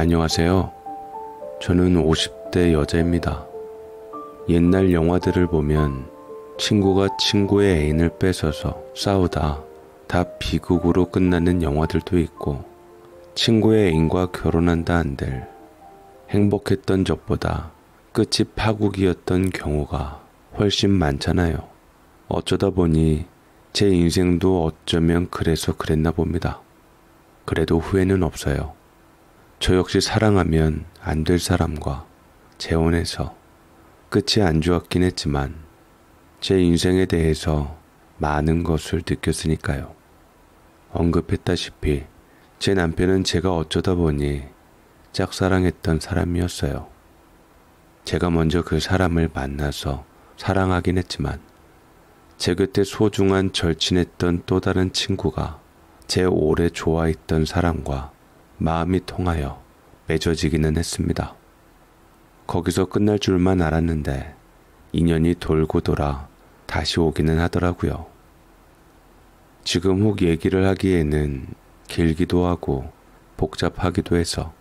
안녕하세요. 저는 50대 여자입니다. 옛날 영화들을 보면 친구가 친구의 애인을 뺏어서 싸우다 다 비극으로 끝나는 영화들도 있고 친구의 애인과 결혼한다 한들 행복했던 적보다 끝이 파국이었던 경우가 훨씬 많잖아요. 어쩌다 보니 제 인생도 어쩌면 그래서 그랬나 봅니다. 그래도 후회는 없어요. 저 역시 사랑하면 안 될 사람과 재혼해서 끝이 안 좋았긴 했지만 제 인생에 대해서 많은 것을 느꼈으니까요. 언급했다시피 제 남편은 제가 어쩌다 보니 짝사랑했던 사람이었어요. 제가 먼저 그 사람을 만나서 사랑하긴 했지만 제 그때 소중한 절친했던 또 다른 친구가 제 오래 좋아했던 사람과 마음이 통하여 맺어지기는 했습니다. 거기서 끝날 줄만 알았는데 인연이 돌고 돌아 다시 오기는 하더라고요. 지금 혹 얘기를 하기에는 길기도 하고 복잡하기도 해서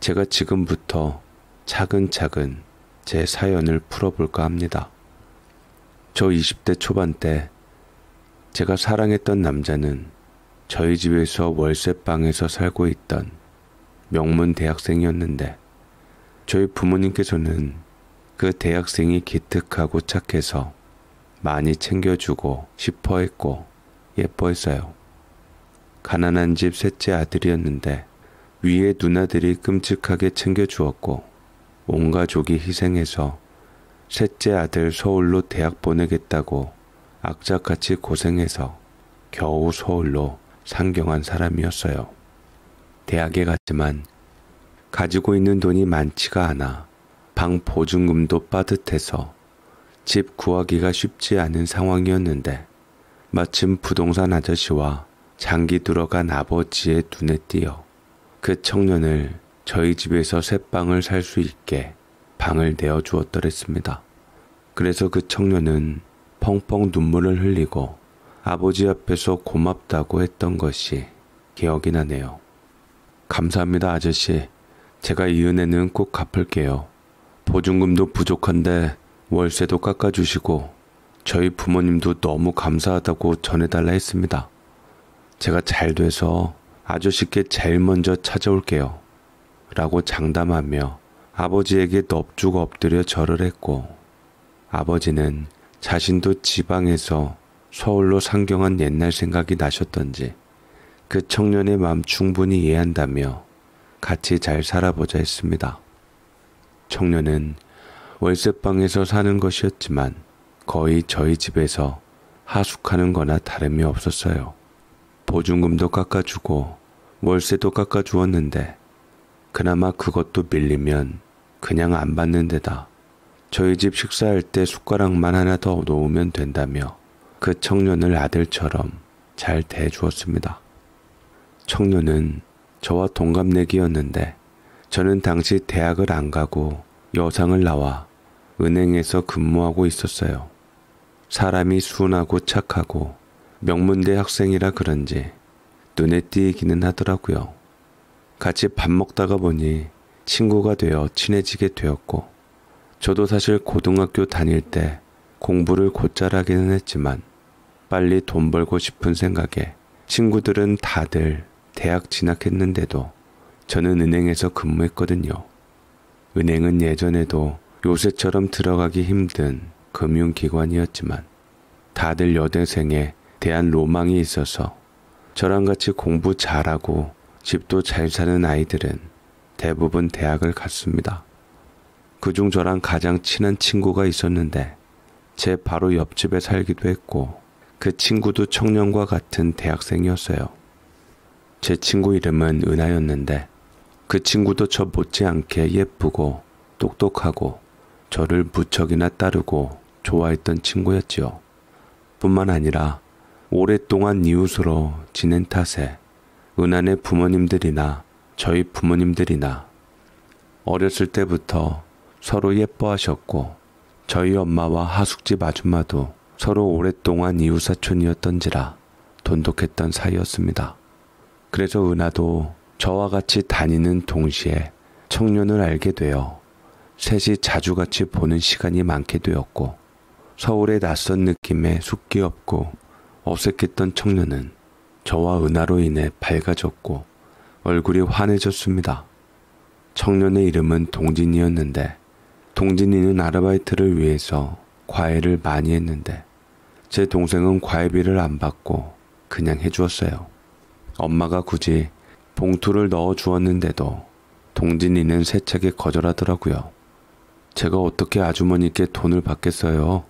제가 지금부터 차근차근 제 사연을 풀어볼까 합니다. 저 20대 초반 때 제가 사랑했던 남자는 저희 집에서 월세방에서 살고 있던 명문 대학생이었는데 저희 부모님께서는 그 대학생이 기특하고 착해서 많이 챙겨주고 싶어 했고 예뻐했어요. 가난한 집 셋째 아들이었는데 위에 누나들이 끔찍하게 챙겨주었고 온 가족이 희생해서 셋째 아들 서울로 대학 보내겠다고 악착같이 고생해서 겨우 서울로 상경한 사람이었어요. 대학에 갔지만 가지고 있는 돈이 많지가 않아 방 보증금도 빠듯해서 집 구하기가 쉽지 않은 상황이었는데 마침 부동산 아저씨와 장기 들어간 아버지의 눈에 띄어 그 청년을 저희 집에서 새 방을 살 수 있게 방을 내어 주었더랬습니다. 그래서 그 청년은 펑펑 눈물을 흘리고 아버지 앞에서 고맙다고 했던 것이 기억이 나네요. 감사합니다, 아저씨. 제가 이 은혜는 꼭 갚을게요. 보증금도 부족한데 월세도 깎아주시고 저희 부모님도 너무 감사하다고 전해달라 했습니다. 제가 잘 돼서 아저씨께 제일 먼저 찾아올게요. 라고 장담하며 아버지에게 넙죽 엎드려 절을 했고 아버지는 자신도 지방에서 서울로 상경한 옛날 생각이 나셨던지 그 청년의 마음 충분히 이해한다며 같이 잘 살아보자 했습니다. 청년은 월세방에서 사는 것이었지만 거의 저희 집에서 하숙하는 거나 다름이 없었어요. 보증금도 깎아주고 월세도 깎아주었는데 그나마 그것도 밀리면 그냥 안 받는 데다 저희 집 식사할 때 숟가락만 하나 더 놓으면 된다며 그 청년을 아들처럼 잘 대해주었습니다. 청년은 저와 동갑내기였는데 저는 당시 대학을 안 가고 여상을 나와 은행에서 근무하고 있었어요. 사람이 순하고 착하고 명문대 학생이라 그런지 눈에 띄기는 하더라고요. 같이 밥 먹다가 보니 친구가 되어 친해지게 되었고 저도 사실 고등학교 다닐 때 공부를 곧잘하기는 했지만 빨리 돈 벌고 싶은 생각에 친구들은 다들 대학 진학했는데도 저는 은행에서 근무했거든요. 은행은 예전에도 요새처럼 들어가기 힘든 금융기관이었지만 다들 여대생에 대한 로망이 있어서 저랑 같이 공부 잘하고 집도 잘 사는 아이들은 대부분 대학을 갔습니다. 그중 저랑 가장 친한 친구가 있었는데 제 바로 옆집에 살기도 했고 그 친구도 청년과 같은 대학생이었어요. 제 친구 이름은 은하였는데 그 친구도 저 못지않게 예쁘고 똑똑하고 저를 무척이나 따르고 좋아했던 친구였지요. 뿐만 아니라 오랫동안 이웃으로 지낸 탓에 은하네 부모님들이나 저희 부모님들이나 어렸을 때부터 서로 예뻐하셨고 저희 엄마와 하숙집 아줌마도 서로 오랫동안 이웃사촌이었던지라 돈독했던 사이였습니다. 그래서 은하도 저와 같이 다니는 동시에 청년을 알게 되어 셋이 자주 같이 보는 시간이 많게 되었고 서울의 낯선 느낌에 숙기 없고 어색했던 청년은 저와 은하로 인해 밝아졌고 얼굴이 환해졌습니다. 청년의 이름은 동진이었는데 동진이는 아르바이트를 위해서 과외를 많이 했는데 제 동생은 과외비를 안 받고 그냥 해주었어요. 엄마가 굳이 봉투를 넣어 주었는데도 동진이는 세차게 거절하더라고요. 제가 어떻게 아주머니께 돈을 받겠어요?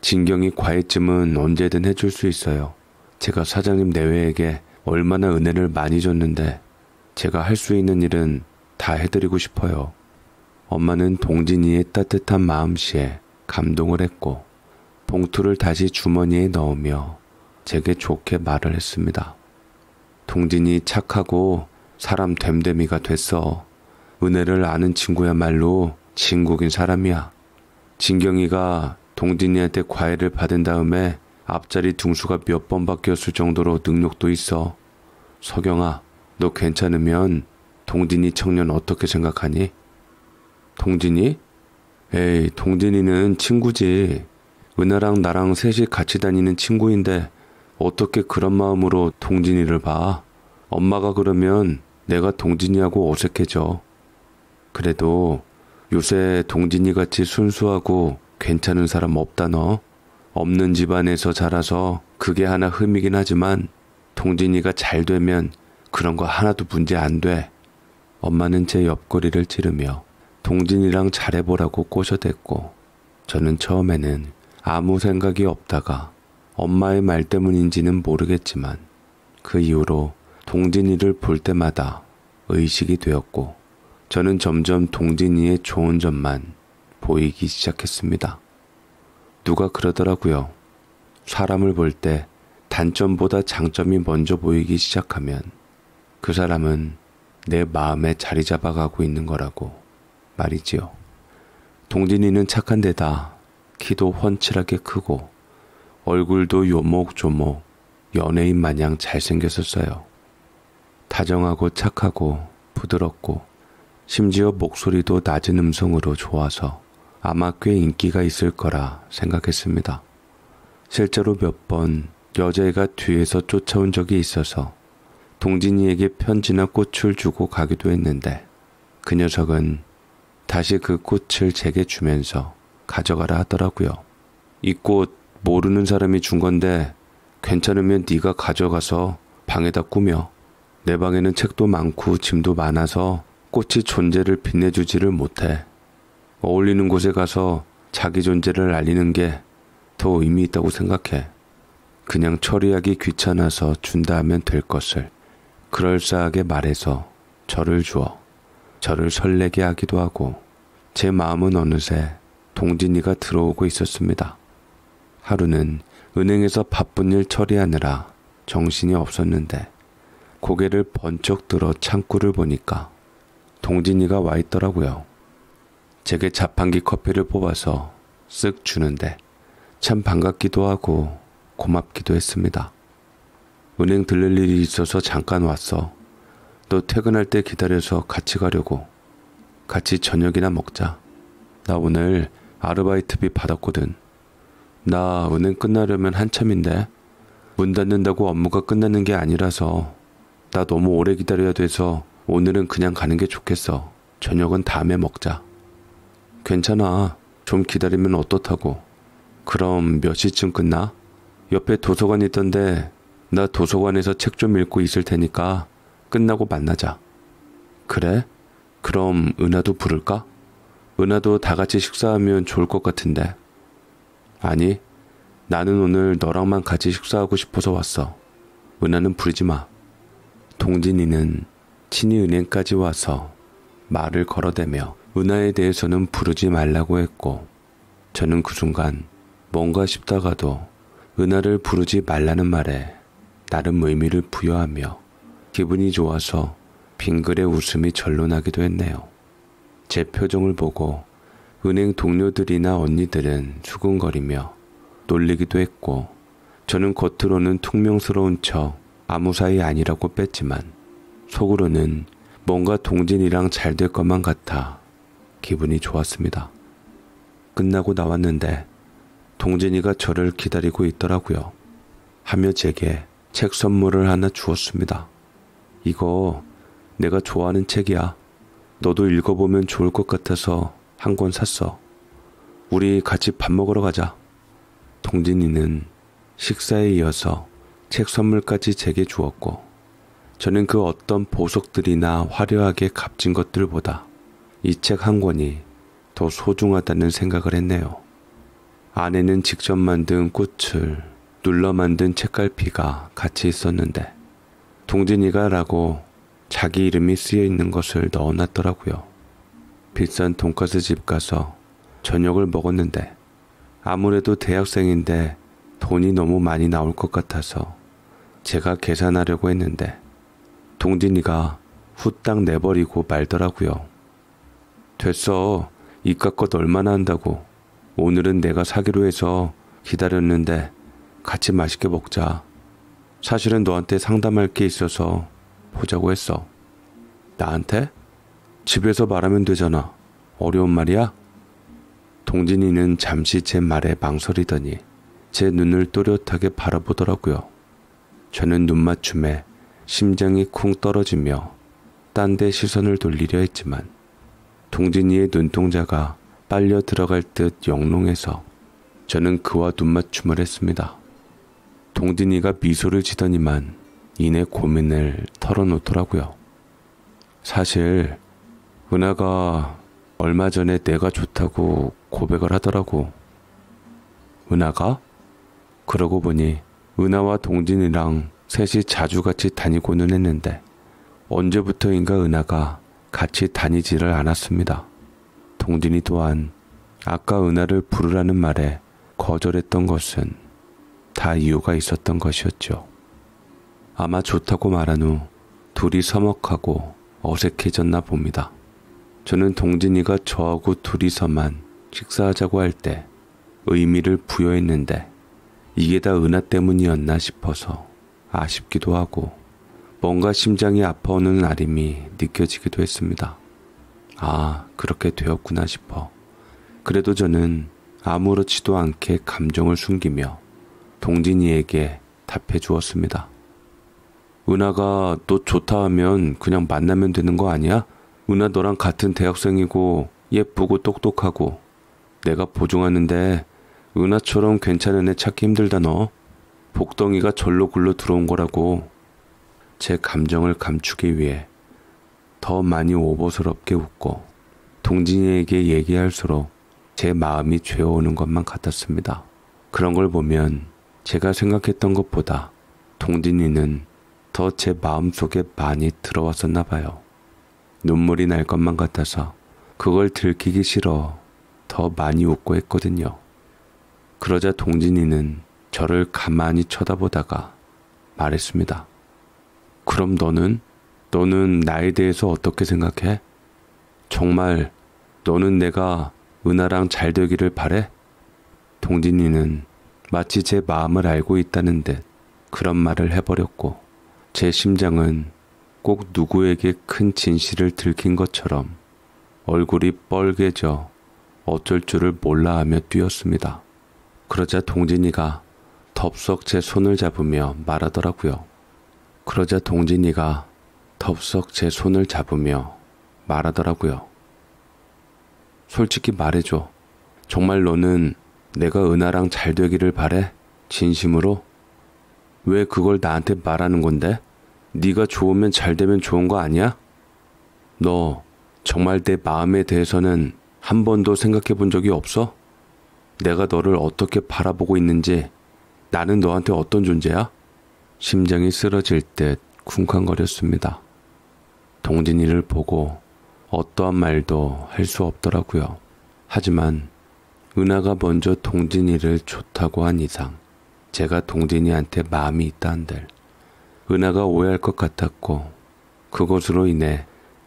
진경이 과외쯤은 언제든 해줄 수 있어요. 제가 사장님 내외에게 얼마나 은혜를 많이 줬는데 제가 할 수 있는 일은 다 해드리고 싶어요. 엄마는 동진이의 따뜻한 마음씨에 감동을 했고 봉투를 다시 주머니에 넣으며 제게 좋게 말을 했습니다. 동진이 착하고 사람 됨됨이가 됐어. 은혜를 아는 친구야말로 진국인 사람이야. 진경이가 동진이한테 과외를 받은 다음에 앞자리 둥수가 몇 번 바뀌었을 정도로 능력도 있어. 서경아, 너 괜찮으면 동진이 청년 어떻게 생각하니? 동진이? 에이, 동진이는 친구지. 은하랑 나랑 셋이 같이 다니는 친구인데 어떻게 그런 마음으로 동진이를 봐? 엄마가 그러면 내가 동진이하고 어색해져. 그래도 요새 동진이 같이 순수하고 괜찮은 사람 없다 너. 없는 집안에서 자라서 그게 하나 흠이긴 하지만 동진이가 잘 되면 그런 거 하나도 문제 안 돼. 엄마는 제 옆구리를 찌르며 동진이랑 잘해보라고 꼬셔댔고 저는 처음에는 아무 생각이 없다가 엄마의 말 때문인지는 모르겠지만 그 이후로 동진이를 볼 때마다 의식이 되었고 저는 점점 동진이의 좋은 점만 보이기 시작했습니다. 누가 그러더라고요. 사람을 볼 때 단점보다 장점이 먼저 보이기 시작하면 그 사람은 내 마음에 자리 잡아가고 있는 거라고. 말이지요. 동진이는 착한 데다 키도 훤칠하게 크고 얼굴도 요목조목 연예인 마냥 잘생겼었어요. 다정하고 착하고 부드럽고 심지어 목소리도 낮은 음성으로 좋아서 아마 꽤 인기가 있을 거라 생각했습니다. 실제로 몇 번 여자애가 뒤에서 쫓아온 적이 있어서 동진이에게 편지나 꽃을 주고 가기도 했는데 그 녀석은 다시 그 꽃을 제게 주면서 가져가라 하더라고요. 이 꽃 모르는 사람이 준 건데 괜찮으면 네가 가져가서 방에다 꾸며. 내 방에는 책도 많고 짐도 많아서 꽃이 존재를 빛내주지를 못해. 어울리는 곳에 가서 자기 존재를 알리는 게 더 의미 있다고 생각해. 그냥 처리하기 귀찮아서 준다 하면 될 것을 그럴싸하게 말해서 저를 주어 저를 설레게 하기도 하고 제 마음은 어느새 동진이가 들어오고 있었습니다. 하루는 은행에서 바쁜 일 처리하느라 정신이 없었는데 고개를 번쩍 들어 창구를 보니까 동진이가 와 있더라고요. 제게 자판기 커피를 뽑아서 쓱 주는데 참 반갑기도 하고 고맙기도 했습니다. 은행 들를 일이 있어서 잠깐 왔어. 또 퇴근할 때 기다려서 같이 가려고. 같이 저녁이나 먹자. 나 오늘 아르바이트비 받았거든. 나 은행 끝나려면 한참인데. 문 닫는다고 업무가 끝나는 게 아니라서. 나 너무 오래 기다려야 돼서 오늘은 그냥 가는 게 좋겠어. 저녁은 다음에 먹자. 괜찮아. 좀 기다리면 어떻다고. 그럼 몇 시쯤 끝나? 옆에 도서관 있던데 나 도서관에서 책 좀 읽고 있을 테니까 끝나고 만나자. 그래? 그럼 은하도 부를까? 은하도 다 같이 식사하면 좋을 것 같은데. 아니, 나는 오늘 너랑만 같이 식사하고 싶어서 왔어. 은하는 부르지 마. 동진이는 친히 은행까지 와서 말을 걸어대며 은하에 대해서는 부르지 말라고 했고, 저는 그 순간 뭔가 싶다가도 은하를 부르지 말라는 말에 나름 의미를 부여하며 기분이 좋아서 빙글에 웃음이 절로 나기도 했네요. 제 표정을 보고 은행 동료들이나 언니들은 수근거리며 놀리기도 했고 저는 겉으로는 퉁명스러운 척 아무 사이 아니라고 뺐지만 속으로는 뭔가 동진이랑 잘 될 것만 같아 기분이 좋았습니다. 끝나고 나왔는데 동진이가 저를 기다리고 있더라고요. 하며 제게 책 선물을 하나 주었습니다. 이거 내가 좋아하는 책이야. 너도 읽어보면 좋을 것 같아서 한 권 샀어. 우리 같이 밥 먹으러 가자. 동진이는 식사에 이어서 책 선물까지 제게 주었고, 저는 그 어떤 보석들이나 화려하게 값진 것들보다 이 책 한 권이 더 소중하다는 생각을 했네요. 아내는 직접 만든 꽃을 눌러 만든 책갈피가 같이 있었는데, 동진이가라고 자기 이름이 쓰여 있는 것을 넣어놨더라고요. 비싼 돈가스 집 가서 저녁을 먹었는데 아무래도 대학생인데 돈이 너무 많이 나올 것 같아서 제가 계산하려고 했는데 동진이가 후딱 내버리고 말더라고요. 됐어. 이깟 것 얼마나 한다고. 오늘은 내가 사기로 해서 기다렸는데 같이 맛있게 먹자. 사실은 너한테 상담할 게 있어서 보자고 했어. 나한테? 집에서 말하면 되잖아. 어려운 말이야? 동진이는 잠시 제 말에 망설이더니 제 눈을 또렷하게 바라보더라고요. 저는 눈맞춤에 심장이 쿵 떨어지며 딴 데 시선을 돌리려 했지만 동진이의 눈동자가 빨려 들어갈 듯 영롱해서 저는 그와 눈맞춤을 했습니다. 동진이가 미소를 지더니만 이내 고민을 털어놓더라고요. 사실 은하가 얼마 전에 내가 좋다고 고백을 하더라고. 은하가? 그러고 보니 은하와 동진이랑 셋이 자주 같이 다니고는 했는데 언제부터인가 은하가 같이 다니지를 않았습니다. 동진이 또한 아까 은하를 부르라는 말에 거절했던 것은 다 이유가 있었던 것이었죠. 아마 좋다고 말한 후 둘이 서먹하고 어색해졌나 봅니다. 저는 동진이가 저하고 둘이서만 식사하자고 할 때 의미를 부여했는데 이게 다 은하 때문이었나 싶어서 아쉽기도 하고 뭔가 심장이 아파오는 아림이 느껴지기도 했습니다. 아, 그렇게 되었구나 싶어. 그래도 저는 아무렇지도 않게 감정을 숨기며 동진이에게 답해 주었습니다. 은하가 너 좋다 하면 그냥 만나면 되는 거 아니야? 은하 너랑 같은 대학생이고 예쁘고 똑똑하고 내가 보증하는데 은하처럼 괜찮은 애 찾기 힘들다 너. 복덩이가 절로 굴러 들어온 거라고 제 감정을 감추기 위해 더 많이 오버스럽게 웃고 동진이에게 얘기할수록 제 마음이 죄어오는 것만 같았습니다. 그런 걸 보면 제가 생각했던 것보다 동진이는 더 제 마음속에 많이 들어왔었나 봐요. 눈물이 날 것만 같아서 그걸 들키기 싫어 더 많이 웃고 했거든요. 그러자 동진이는 저를 가만히 쳐다보다가 말했습니다. 그럼 너는? 너는 나에 대해서 어떻게 생각해? 정말 너는 내가 은하랑 잘 되기를 바래? 동진이는 마치 제 마음을 알고 있다는 듯 그런 말을 해버렸고 제 심장은 꼭 누구에게 큰 진실을 들킨 것처럼 얼굴이 뻘개져 어쩔 줄을 몰라 하며 뛰었습니다. 그러자 동진이가 덥석 제 손을 잡으며 말하더라고요. 그러자 동진이가 덥석 제 손을 잡으며 말하더라고요. 솔직히 말해줘. 정말 너는 내가 은하랑 잘 되기를 바래? 진심으로? 왜 그걸 나한테 말하는 건데? 네가 좋으면 잘 되면 좋은 거 아니야? 너 정말 내 마음에 대해서는 한 번도 생각해 본 적이 없어? 내가 너를 어떻게 바라보고 있는지 나는 너한테 어떤 존재야? 심장이 쓰러질 듯 쿵쾅거렸습니다. 동진이를 보고 어떠한 말도 할 수 없더라고요. 하지만 은하가 먼저 동진이를 좋다고 한 이상 제가 동진이한테 마음이 있다 한들 은하가 오해할 것 같았고 그것으로 인해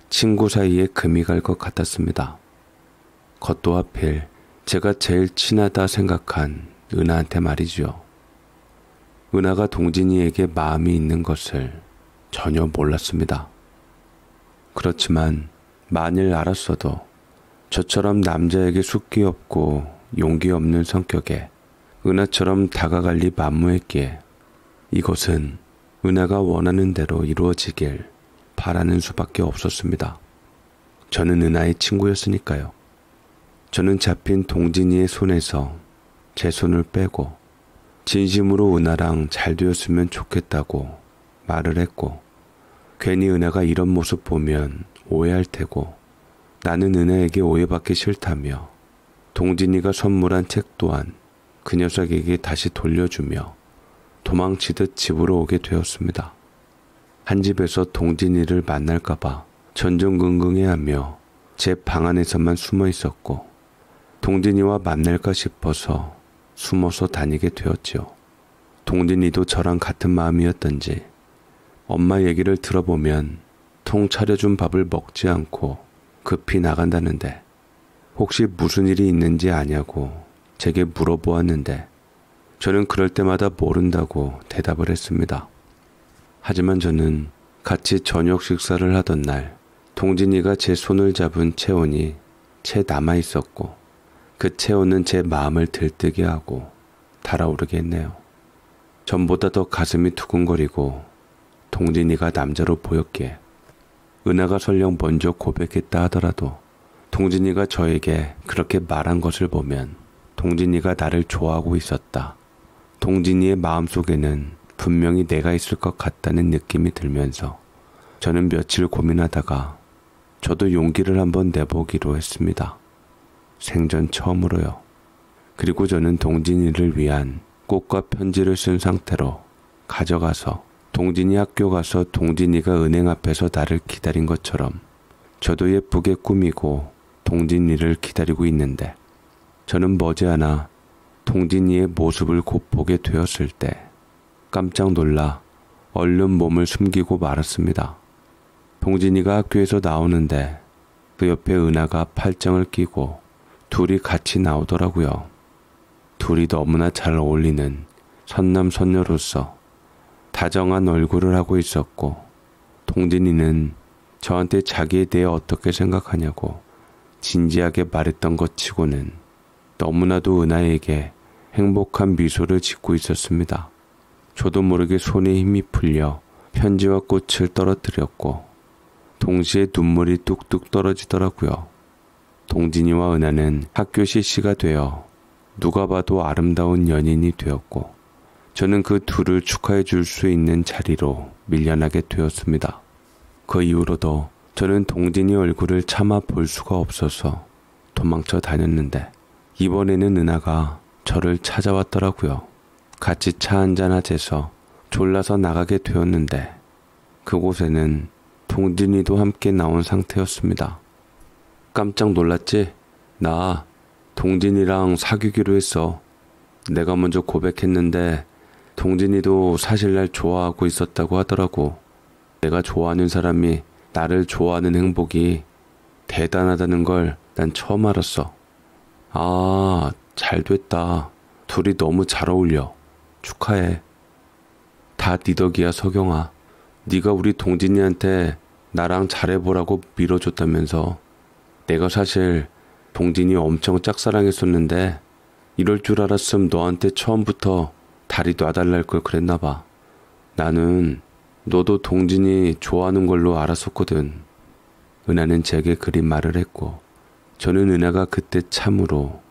친구 사이에 금이 갈 것 같았습니다. 겉도 하필 제가 제일 친하다 생각한 은하한테 말이지요. 은하가 동진이에게 마음이 있는 것을 전혀 몰랐습니다. 그렇지만 만일 알았어도 저처럼 남자에게 숙기 없고 용기 없는 성격에 은하처럼 다가갈 리 만무했기에 이것은 은하가 원하는 대로 이루어지길 바라는 수밖에 없었습니다. 저는 은하의 친구였으니까요. 저는 잡힌 동진이의 손에서 제 손을 빼고 진심으로 은하랑 잘 되었으면 좋겠다고 말을 했고 괜히 은하가 이런 모습 보면 오해할 테고 나는 은하에게 오해받기 싫다며 동진이가 선물한 책 또한 그 녀석에게 다시 돌려주며 도망치듯 집으로 오게 되었습니다. 한 집에서 동진이를 만날까봐 전전긍긍해하며 제 방 안에서만 숨어 있었고 동진이와 만날까 싶어서 숨어서 다니게 되었지요. 동진이도 저랑 같은 마음이었던지 엄마 얘기를 들어보면 통 차려준 밥을 먹지 않고 급히 나간다는데 혹시 무슨 일이 있는지 아냐고 제게 물어보았는데 저는 그럴 때마다 모른다고 대답을 했습니다. 하지만 저는 같이 저녁 식사를 하던 날 동진이가 제 손을 잡은 체온이채 남아 있었고 그체온은제 마음을 들뜨게 하고 달아오르게 했네요. 전보다 더 가슴이 두근거리고 동진이가 남자로 보였기에 은하가 설령 먼저 고백했다 하더라도 동진이가 저에게 그렇게 말한 것을 보면 동진이가 나를 좋아하고 있었다. 동진이의 마음속에는 분명히 내가 있을 것 같다는 느낌이 들면서 저는 며칠 고민하다가 저도 용기를 한번 내보기로 했습니다. 생전 처음으로요. 그리고 저는 동진이를 위한 꽃과 편지를 쓴 상태로 가져가서 동진이 학교 가서 동진이가 은행 앞에서 나를 기다린 것처럼 저도 예쁘게 꾸미고 동진이를 기다리고 있는데 저는 머지않아 동진이의 모습을 곧 보게 되었을 때 깜짝 놀라 얼른 몸을 숨기고 말았습니다. 동진이가 학교에서 나오는데 그 옆에 은하가 팔짱을 끼고 둘이 같이 나오더라고요. 둘이 너무나 잘 어울리는 선남선녀로서 다정한 얼굴을 하고 있었고 동진이는 저한테 자기에 대해 어떻게 생각하냐고 진지하게 말했던 것 치고는 너무나도 은하에게 행복한 미소를 짓고 있었습니다. 저도 모르게 손에 힘이 풀려 편지와 꽃을 떨어뜨렸고 동시에 눈물이 뚝뚝 떨어지더라고요. 동진이와 은하는 학교 실시가 되어 누가 봐도 아름다운 연인이 되었고 저는 그 둘을 축하해 줄 수 있는 자리로 밀려나게 되었습니다. 그 이후로도 저는 동진이 얼굴을 차마 볼 수가 없어서 도망쳐 다녔는데 이번에는 은하가 저를 찾아왔더라고요. 같이 차 한잔 하재서 졸라서 나가게 되었는데 그곳에는 동진이도 함께 나온 상태였습니다. 깜짝 놀랐지? 나 동진이랑 사귀기로 했어. 내가 먼저 고백했는데 동진이도 사실 날 좋아하고 있었다고 하더라고. 내가 좋아하는 사람이 나를 좋아하는 행복이 대단하다는 걸 난 처음 알았어. 아, 잘 됐다. 둘이 너무 잘 어울려. 축하해. 다네 덕이야, 석영아. 네가 우리 동진이한테 나랑 잘해보라고 밀어줬다면서. 내가 사실 동진이 엄청 짝사랑했었는데 이럴 줄 알았음 너한테 처음부터 다리 놔달랄 걸 그랬나 봐. 나는 너도 동진이 좋아하는 걸로 알았었거든. 은하는 제게 그린 말을 했고, 저는 은하가 그때 참으로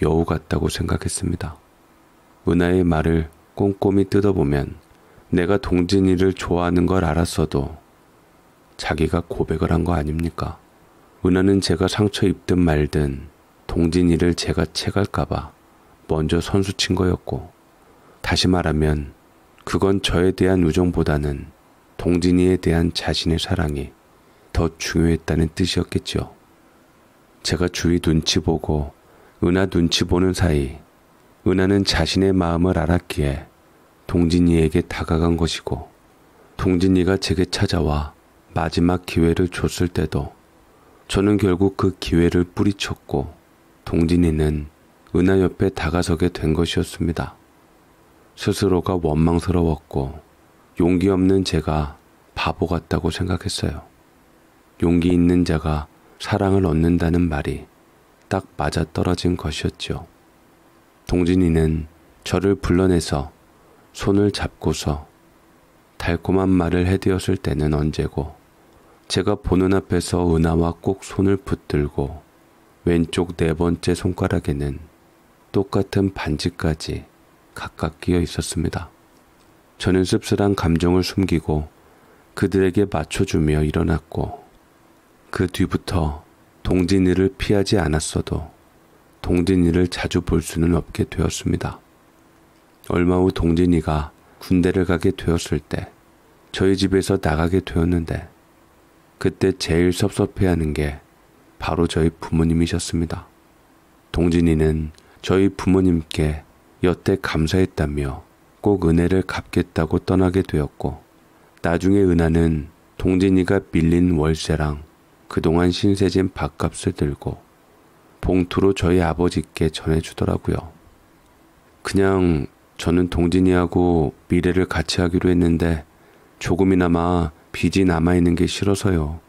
여우 같다고 생각했습니다. 은하의 말을 꼼꼼히 뜯어보면 내가 동진이를 좋아하는 걸 알았어도 자기가 고백을 한 거 아닙니까? 은하는 제가 상처 입든 말든 동진이를 제가 채갈까봐 먼저 선수 친 거였고, 다시 말하면 그건 저에 대한 우정보다는 동진이에 대한 자신의 사랑이 더 중요했다는 뜻이었겠죠. 제가 주위 눈치 보고 은하 눈치 보는 사이 은하는 자신의 마음을 알았기에 동진이에게 다가간 것이고 동진이가 제게 찾아와 마지막 기회를 줬을 때도 저는 결국 그 기회를 뿌리쳤고 동진이는 은하 옆에 다가서게 된 것이었습니다. 스스로가 원망스러웠고 용기 없는 제가 바보 같다고 생각했어요. 용기 있는 자가 사랑을 얻는다는 말이 딱 맞아떨어진 것이었죠. 동진이는 저를 불러내서 손을 잡고서 달콤한 말을 해드렸을 때는 언제고 제가 보는 앞에서 은하와 꼭 손을 붙들고 왼쪽 네 번째 손가락에는 똑같은 반지까지 각각 끼어 있었습니다. 저는 씁쓸한 감정을 숨기고 그들에게 맞춰주며 일어났고 그 뒤부터 동진이를 피하지 않았어도 동진이를 자주 볼 수는 없게 되었습니다. 얼마 후 동진이가 군대를 가게 되었을 때 저희 집에서 나가게 되었는데 그때 제일 섭섭해하는 게 바로 저희 부모님이셨습니다. 동진이는 저희 부모님께 여태 감사했다며 꼭 은혜를 갚겠다고 떠나게 되었고 나중에 은하는 동진이가 빌린 월세랑 그동안 신세진 밥값을 들고 봉투로 저희 아버지께 전해주더라고요. 그냥 저는 동진이하고 미래를 같이 하기로 했는데 조금이나마 빚이 남아있는 게 싫어서요.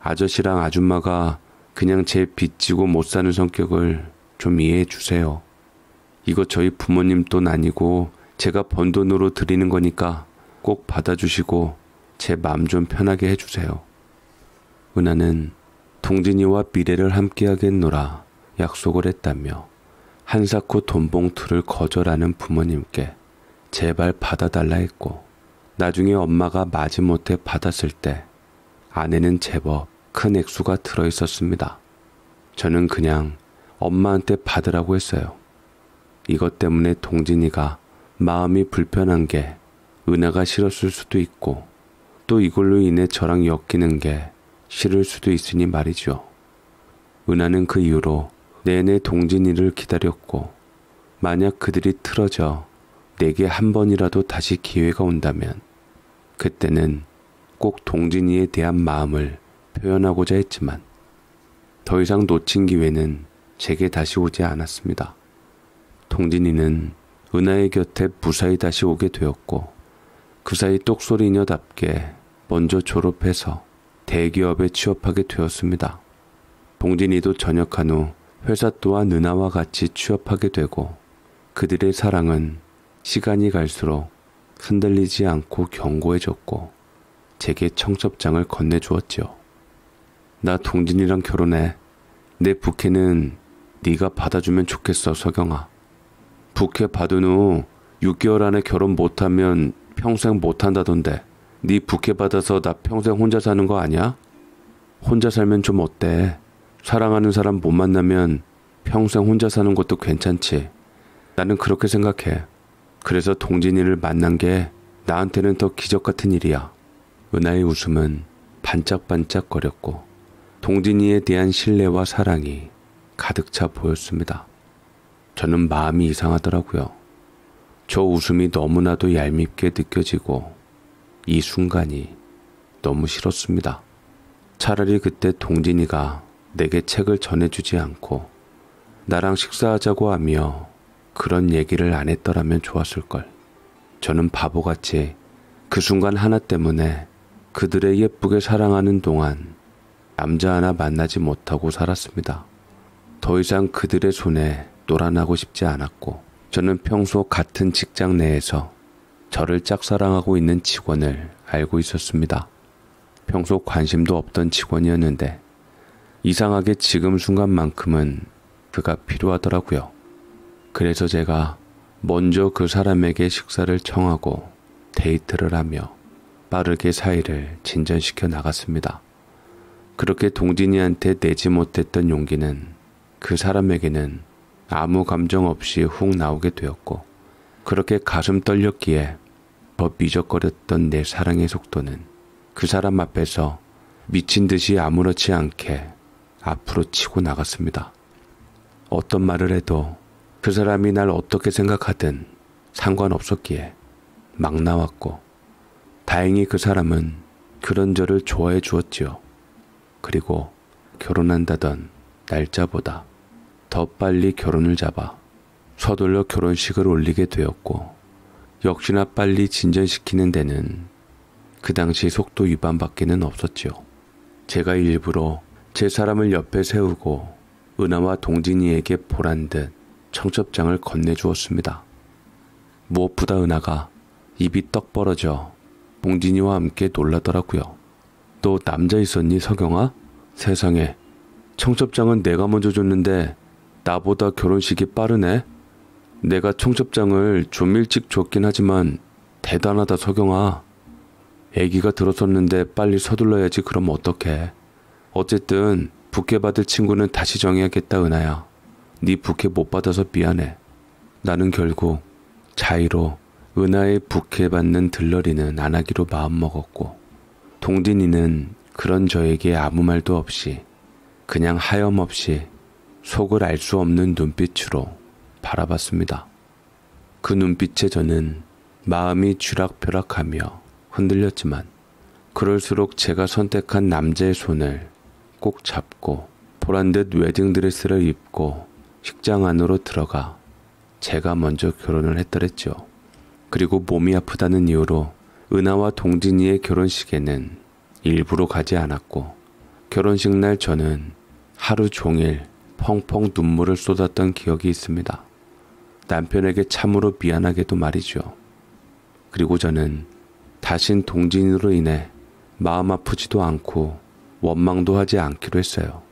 아저씨랑 아줌마가 그냥 제 빚지고 못 사는 성격을 좀 이해해 주세요. 이거 저희 부모님돈 아니고 제가 번 돈으로 드리는 거니까 꼭 받아주시고 제 맘 좀 편하게 해주세요. 은하는 동진이와 미래를 함께하겠노라 약속을 했다며 한사코 돈봉투를 거절하는 부모님께 제발 받아달라 했고 나중에 엄마가 마지못해 받았을 때 아내는 제법 큰 액수가 들어있었습니다. 저는 그냥 엄마한테 받으라고 했어요. 이것 때문에 동진이가 마음이 불편한 게 은하가 싫었을 수도 있고 또 이걸로 인해 저랑 엮이는 게 싫을 수도 있으니 말이죠. 은하는 그 이후로 내내 동진이를 기다렸고 만약 그들이 틀어져 내게 한 번이라도 다시 기회가 온다면 그때는 꼭 동진이에 대한 마음을 표현하고자 했지만 더 이상 놓친 기회는 제게 다시 오지 않았습니다. 동진이는 은하의 곁에 무사히 다시 오게 되었고 그 사이 똑소리녀답게 먼저 졸업해서 대기업에 취업하게 되었습니다. 봉진이도 전역한 후 회사 또한 은하와 같이 취업하게 되고 그들의 사랑은 시간이 갈수록 흔들리지 않고 견고해졌고 제게 청첩장을 건네주었지요. 나 동진이랑 결혼해. 내 부캐는 네가 받아주면 좋겠어 서경아. 부캐 받은 후 6개월 안에 결혼 못하면 평생 못한다던데 네 부캐 받아서 나 평생 혼자 사는 거 아니야? 혼자 살면 좀 어때? 사랑하는 사람 못 만나면 평생 혼자 사는 것도 괜찮지. 나는 그렇게 생각해. 그래서 동진이를 만난 게 나한테는 더 기적 같은 일이야. 은하의 웃음은 반짝반짝거렸고 동진이에 대한 신뢰와 사랑이 가득 차 보였습니다. 저는 마음이 이상하더라고요. 저 웃음이 너무나도 얄밉게 느껴지고 이 순간이 너무 싫었습니다. 차라리 그때 동진이가 내게 책을 전해주지 않고 나랑 식사하자고 하며 그런 얘기를 안 했더라면 좋았을걸. 저는 바보같이 그 순간 하나 때문에 그들의 예쁘게 사랑하는 동안 남자 하나 만나지 못하고 살았습니다. 더 이상 그들의 손에 노란하고 싶지 않았고 저는 평소 같은 직장 내에서 저를 짝사랑하고 있는 직원을 알고 있었습니다. 평소 관심도 없던 직원이었는데 이상하게 지금 순간만큼은 그가 필요하더라고요. 그래서 제가 먼저 그 사람에게 식사를 청하고 데이트를 하며 빠르게 사이를 진전시켜 나갔습니다. 그렇게 동진이한테 내지 못했던 용기는 그 사람에게는 아무 감정 없이 훅 나오게 되었고 그렇게 가슴 떨렸기에 더 삐적거렸던 내 사랑의 속도는 그 사람 앞에서 미친 듯이 아무렇지 않게 앞으로 치고 나갔습니다. 어떤 말을 해도 그 사람이 날 어떻게 생각하든 상관없었기에 막 나왔고 다행히 그 사람은 그런 저를 좋아해 주었지요. 그리고 결혼한다던 날짜보다 더 빨리 결혼을 잡아 서둘러 결혼식을 올리게 되었고 역시나 빨리 진전시키는 데는 그 당시 속도 위반밖에는 없었지요. 제가 일부러 제 사람을 옆에 세우고 은하와 동진이에게 보란 듯 청첩장을 건네주었습니다. 무엇보다 은하가 입이 떡 벌어져 동진이와 함께 놀라더라고요. 또 남자 있었니 서경아 세상에 청첩장은 내가 먼저 줬는데 나보다 결혼식이 빠르네. 내가 청첩장을 좀 일찍 줬긴 하지만 대단하다 석영아. 애기가 들었었는데 빨리 서둘러야지 그럼 어떡해. 어쨌든 부케 받을 친구는 다시 정해야겠다 은하야. 네 부케 못 받아서 미안해. 나는 결국 자의로 은하의 부케 받는 들러리는 안 하기로 마음먹었고 동진이는 그런 저에게 아무 말도 없이 그냥 하염없이 속을 알 수 없는 눈빛으로 바라봤습니다. 그 눈빛에 저는 마음이 쥐락펴락하며 흔들렸지만 그럴수록 제가 선택한 남자의 손을 꼭 잡고 보란 듯 웨딩드레스를 입고 식장 안으로 들어가 제가 먼저 결혼을 했더랬죠. 그리고 몸이 아프다는 이유로 은하와 동진이의 결혼식에는 일부러 가지 않았고 결혼식 날 저는 하루 종일 펑펑 눈물을 쏟았던 기억이 있습니다. 남편에게 참으로 미안하게도 말이죠. 그리고 저는 다신 동진으로 인해 마음 아프지도 않고 원망도 하지 않기로 했어요.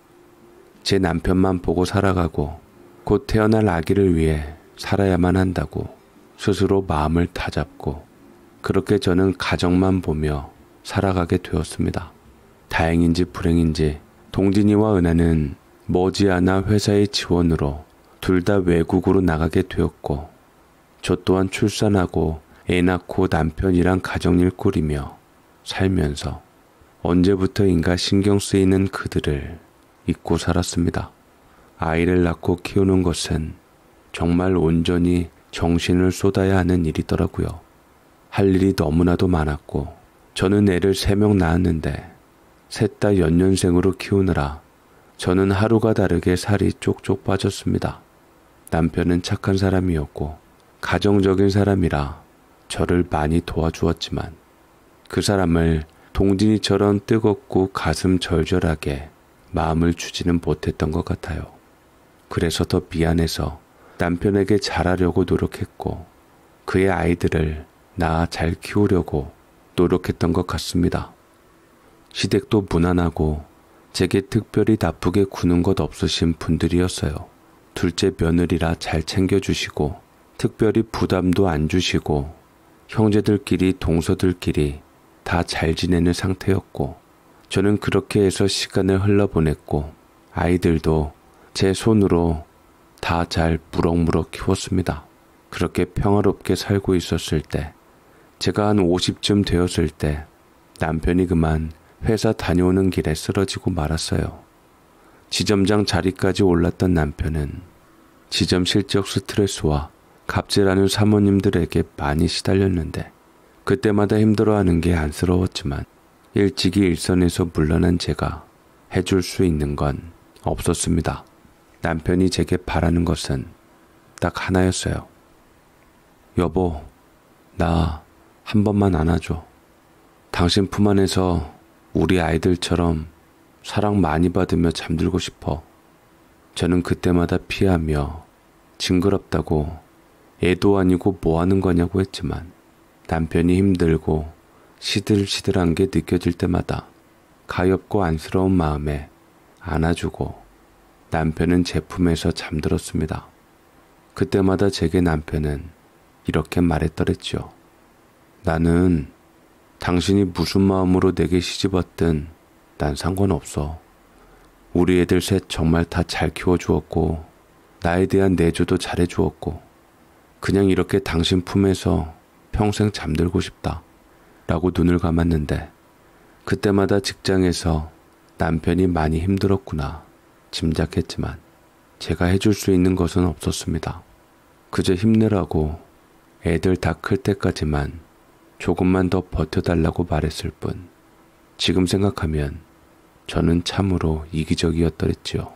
제 남편만 보고 살아가고 곧 태어날 아기를 위해 살아야만 한다고 스스로 마음을 다잡고 그렇게 저는 가정만 보며 살아가게 되었습니다. 다행인지 불행인지 동진이와 은하는 머지않아 회사의 지원으로 둘 다 외국으로 나가게 되었고 저 또한 출산하고 애 낳고 남편이랑 가정일 꾸리며 살면서 언제부터인가 신경 쓰이는 그들을 잊고 살았습니다. 아이를 낳고 키우는 것은 정말 온전히 정신을 쏟아야 하는 일이더라고요. 할 일이 너무나도 많았고 저는 애를 세 명 낳았는데 셋 다 연년생으로 키우느라 저는 하루가 다르게 살이 쪽쪽 빠졌습니다. 남편은 착한 사람이었고 가정적인 사람이라 저를 많이 도와주었지만 그 사람을 동진이처럼 뜨겁고 가슴 절절하게 마음을 주지는 못했던 것 같아요. 그래서 더 미안해서 남편에게 잘하려고 노력했고 그의 아이들을 나 잘 키우려고 노력했던 것 같습니다. 시댁도 무난하고 제게 특별히 나쁘게 구는 것 없으신 분들이었어요. 둘째 며느리라 잘 챙겨주시고, 특별히 부담도 안 주시고, 형제들끼리 동서들끼리 다 잘 지내는 상태였고, 저는 그렇게 해서 시간을 흘러보냈고, 아이들도 제 손으로 다 잘 무럭무럭 키웠습니다. 그렇게 평화롭게 살고 있었을 때, 제가 한 50쯤 되었을 때, 남편이 그만 회사 다녀오는 길에 쓰러지고 말았어요. 지점장 자리까지 올랐던 남편은 지점 실적 스트레스와 갑질하는 사모님들에게 많이 시달렸는데 그때마다 힘들어하는 게 안쓰러웠지만 일찍이 일선에서 물러난 제가 해줄 수 있는 건 없었습니다. 남편이 제게 바라는 것은 딱 하나였어요. 여보, 나 한 번만 안아줘. 당신 품 안에서 우리 아이들처럼 사랑 많이 받으며 잠들고 싶어. 저는 그때마다 피하며 징그럽다고 애도 아니고 뭐 하는 거냐고 했지만 남편이 힘들고 시들시들한 게 느껴질 때마다 가엾고 안쓰러운 마음에 안아주고 남편은 제품에서 잠들었습니다. 그때마다 제게 남편은 이렇게 말했더랬지요. 나는 당신이 무슨 마음으로 내게 시집 왔든 난 상관없어. 우리 애들 셋 정말 다 잘 키워주었고, 나에 대한 내조도 잘해주었고, 그냥 이렇게 당신 품에서 평생 잠들고 싶다. 라고 눈을 감았는데, 그때마다 직장에서 남편이 많이 힘들었구나 짐작했지만, 제가 해줄 수 있는 것은 없었습니다. 그저 힘내라고 애들 다 클 때까지만 조금만 더 버텨달라고 말했을 뿐 지금 생각하면 저는 참으로 이기적이었더랬지요.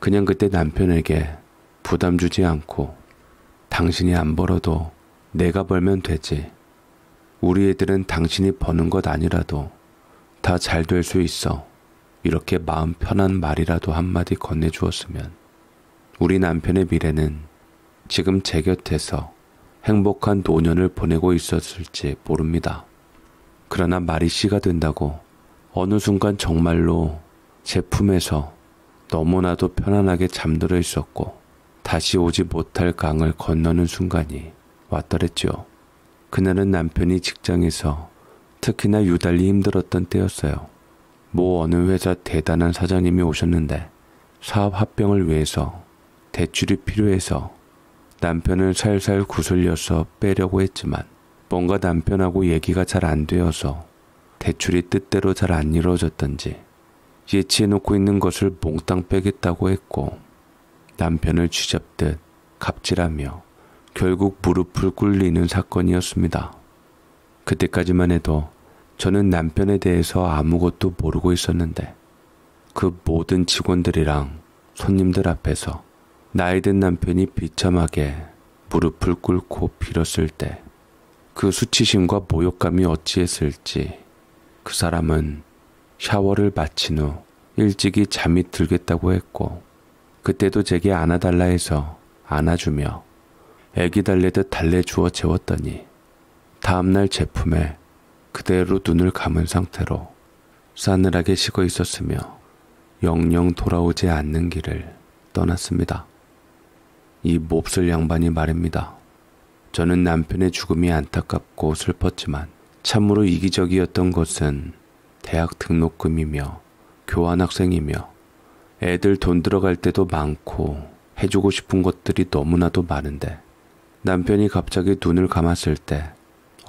그냥 그때 남편에게 부담 주지 않고 당신이 안 벌어도 내가 벌면 되지. 우리 애들은 당신이 버는 것 아니라도 다 잘 될 수 있어. 이렇게 마음 편한 말이라도 한마디 건네주었으면 우리 남편의 미래는 지금 제 곁에서 행복한 노년을 보내고 있었을지 모릅니다. 그러나 말이 씨가 된다고 어느 순간 정말로 제품에서 너무나도 편안하게 잠들어 있었고 다시 오지 못할 강을 건너는 순간이 왔더랬지 그날은 남편이 직장에서 특히나 유달리 힘들었던 때였어요. 모 어느 회사 대단한 사장님이 오셨는데 사업 합병을 위해서 대출이 필요해서 남편을 살살 구슬려서 빼려고 했지만 뭔가 남편하고 얘기가 잘 안 되어서 대출이 뜻대로 잘 안 이루어졌던지 예치해놓고 있는 것을 몽땅 빼겠다고 했고 남편을 쥐잡듯 갑질하며 결국 무릎을 꿇리는 사건이었습니다. 그때까지만 해도 저는 남편에 대해서 아무것도 모르고 있었는데 그 모든 직원들이랑 손님들 앞에서 나이 든 남편이 비참하게 무릎을 꿇고 빌었을 때 그 수치심과 모욕감이 어찌했을지 그 사람은 샤워를 마친 후 일찍이 잠이 들겠다고 했고 그때도 제게 안아달라 해서 안아주며 애기 달래듯 달래주어 재웠더니 다음날 제품에 그대로 눈을 감은 상태로 싸늘하게 식어 있었으며 영영 돌아오지 않는 길을 떠났습니다. 이 몹쓸 양반이 말입니다. 저는 남편의 죽음이 안타깝고 슬펐지만 참으로 이기적이었던 것은 대학 등록금이며 교환학생이며 애들 돈 들어갈 때도 많고 해주고 싶은 것들이 너무나도 많은데 남편이 갑자기 눈을 감았을 때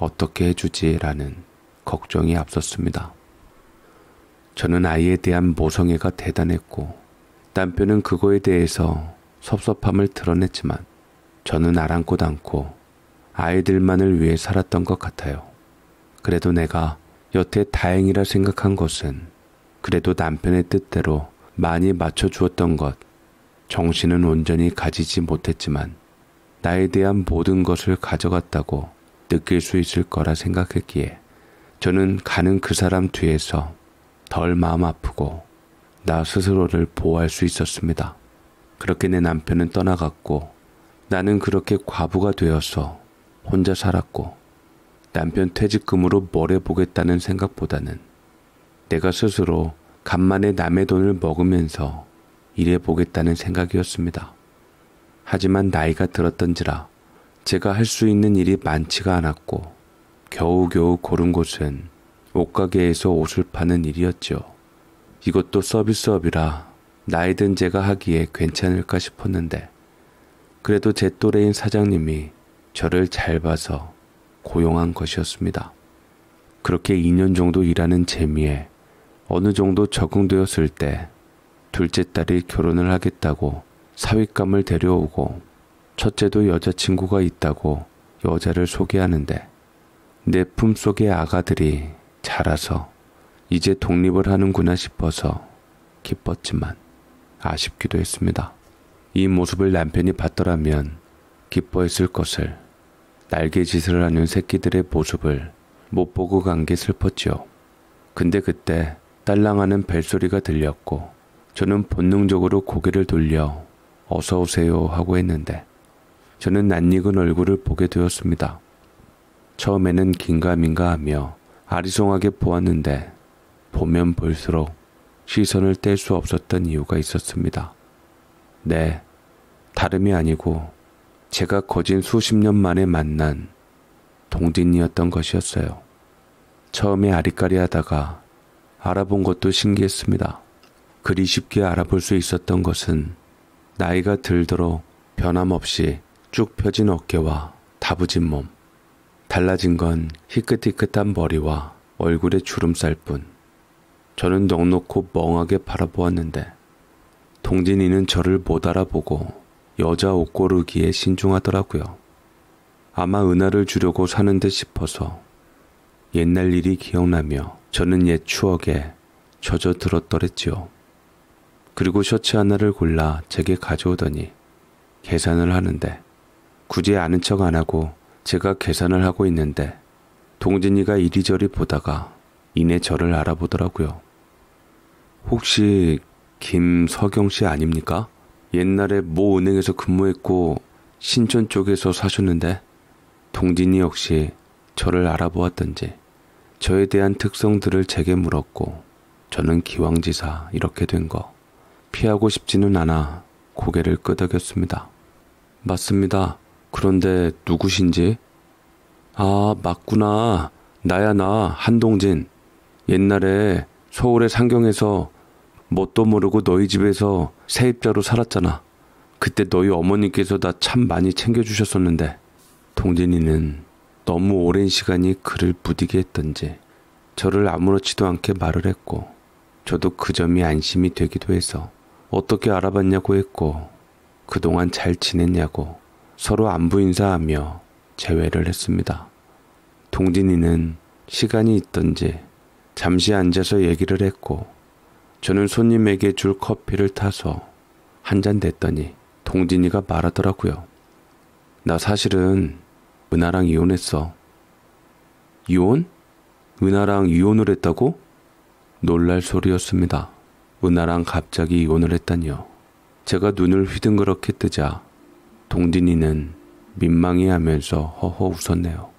어떻게 해주지라는 걱정이 앞섰습니다. 저는 아이에 대한 모성애가 대단했고 남편은 그거에 대해서 섭섭함을 드러냈지만 저는 아랑곳 않고 아이들만을 위해 살았던 것 같아요. 그래도 내가 여태 다행이라 생각한 것은 그래도 남편의 뜻대로 많이 맞춰주었던 것, 정신은 온전히 가지지 못했지만 나에 대한 모든 것을 가져갔다고 느낄 수 있을 거라 생각했기에 저는 가는 그 사람 뒤에서 덜 마음 아프고 나 스스로를 보호할 수 있었습니다. 그렇게 내 남편은 떠나갔고 나는 그렇게 과부가 되어서 혼자 살았고 남편 퇴직금으로 뭘 해보겠다는 생각보다는 내가 스스로 간만에 남의 돈을 먹으면서 일해보겠다는 생각이었습니다. 하지만 나이가 들었던지라 제가 할 수 있는 일이 많지가 않았고 겨우겨우 고른 곳은 옷가게에서 옷을 파는 일이었죠. 이것도 서비스업이라 나이든 제가 하기에 괜찮을까 싶었는데 그래도 제 또래인 사장님이 저를 잘 봐서 고용한 것이었습니다. 그렇게 2년 정도 일하는 재미에 어느 정도 적응되었을 때 둘째 딸이 결혼을 하겠다고 사윗감을 데려오고 첫째도 여자친구가 있다고 여자를 소개하는데 내 품속의 아가들이 자라서 이제 독립을 하는구나 싶어서 기뻤지만 아쉽기도 했습니다. 이 모습을 남편이 봤더라면 기뻐했을 것을 날개짓을 하는 새끼들의 모습을 못 보고 간 게 슬펐지요. 근데 그때 딸랑하는 벨소리가 들렸고 저는 본능적으로 고개를 돌려 어서 오세요 하고 했는데 저는 낯익은 얼굴을 보게 되었습니다. 처음에는 긴가민가 하며 아리송하게 보았는데 보면 볼수록 시선을 뗄 수 없었던 이유가 있었습니다. 네, 다름이 아니고 제가 거진 수십 년 만에 만난 동진이었던 것이었어요. 처음에 아리까리 하다가 알아본 것도 신기했습니다. 그리 쉽게 알아볼 수 있었던 것은 나이가 들도록 변함없이 쭉 펴진 어깨와 다부진 몸, 달라진 건 희끗희끗한 머리와 얼굴의 주름살 뿐. 저는 넉넉고 멍하게 바라보았는데 동진이는 저를 못 알아보고 여자 옷 고르기에 신중하더라고요. 아마 은하를 주려고 사는 듯 싶어서 옛날 일이 기억나며 저는 옛 추억에 젖어 들었더랬지요. 그리고 셔츠 하나를 골라 제게 가져오더니 계산을 하는데 굳이 아는 척 안 하고 제가 계산을 하고 있는데 동진이가 이리저리 보다가 이내 저를 알아보더라고요. 혹시 김석영씨 아닙니까? 옛날에 모 은행에서 근무했고 신촌 쪽에서 사셨는데 동진이 역시 저를 알아보았던지 저에 대한 특성들을 제게 물었고 저는 기왕지사 이렇게 된 거 피하고 싶지는 않아 고개를 끄덕였습니다. 맞습니다. 그런데 누구신지? 아, 맞구나. 나야 나, 한동진. 옛날에 서울의 상경에서 뭣도 모르고 너희 집에서 세입자로 살았잖아. 그때 너희 어머니께서 나 참 많이 챙겨주셨었는데 동진이는 너무 오랜 시간이 그를 부디게 했던지 저를 아무렇지도 않게 말을 했고 저도 그 점이 안심이 되기도 해서 어떻게 알아봤냐고 했고 그동안 잘 지냈냐고 서로 안부 인사하며 재회를 했습니다. 동진이는 시간이 있던지 잠시 앉아서 얘기를 했고 저는 손님에게 줄 커피를 타서 한잔 댔더니 동진이가 말하더라고요. 나 사실은 은하랑 이혼했어. 이혼? 은하랑 이혼을 했다고? 놀랄 소리였습니다. 은하랑 갑자기 이혼을 했다니요. 제가 눈을 휘둥그렇게 뜨자 동진이는 민망해하면서 허허 웃었네요.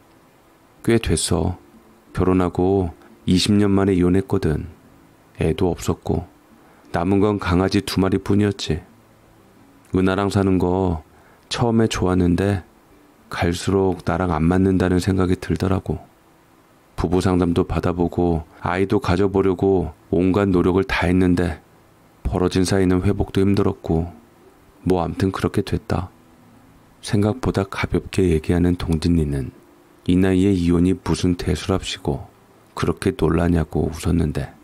꽤 됐어. 결혼하고 20년 만에 이혼했거든. 애도 없었고 남은 건 강아지 두 마리뿐이었지. 은하랑 사는 거 처음에 좋았는데 갈수록 나랑 안 맞는다는 생각이 들더라고. 부부 상담도 받아보고 아이도 가져보려고 온갖 노력을 다 했는데 벌어진 사이는 회복도 힘들었고 뭐 암튼 그렇게 됐다. 생각보다 가볍게 얘기하는 동진이는 이 나이에 이혼이 무슨 대수랍시고 그렇게 놀라냐고 웃었는데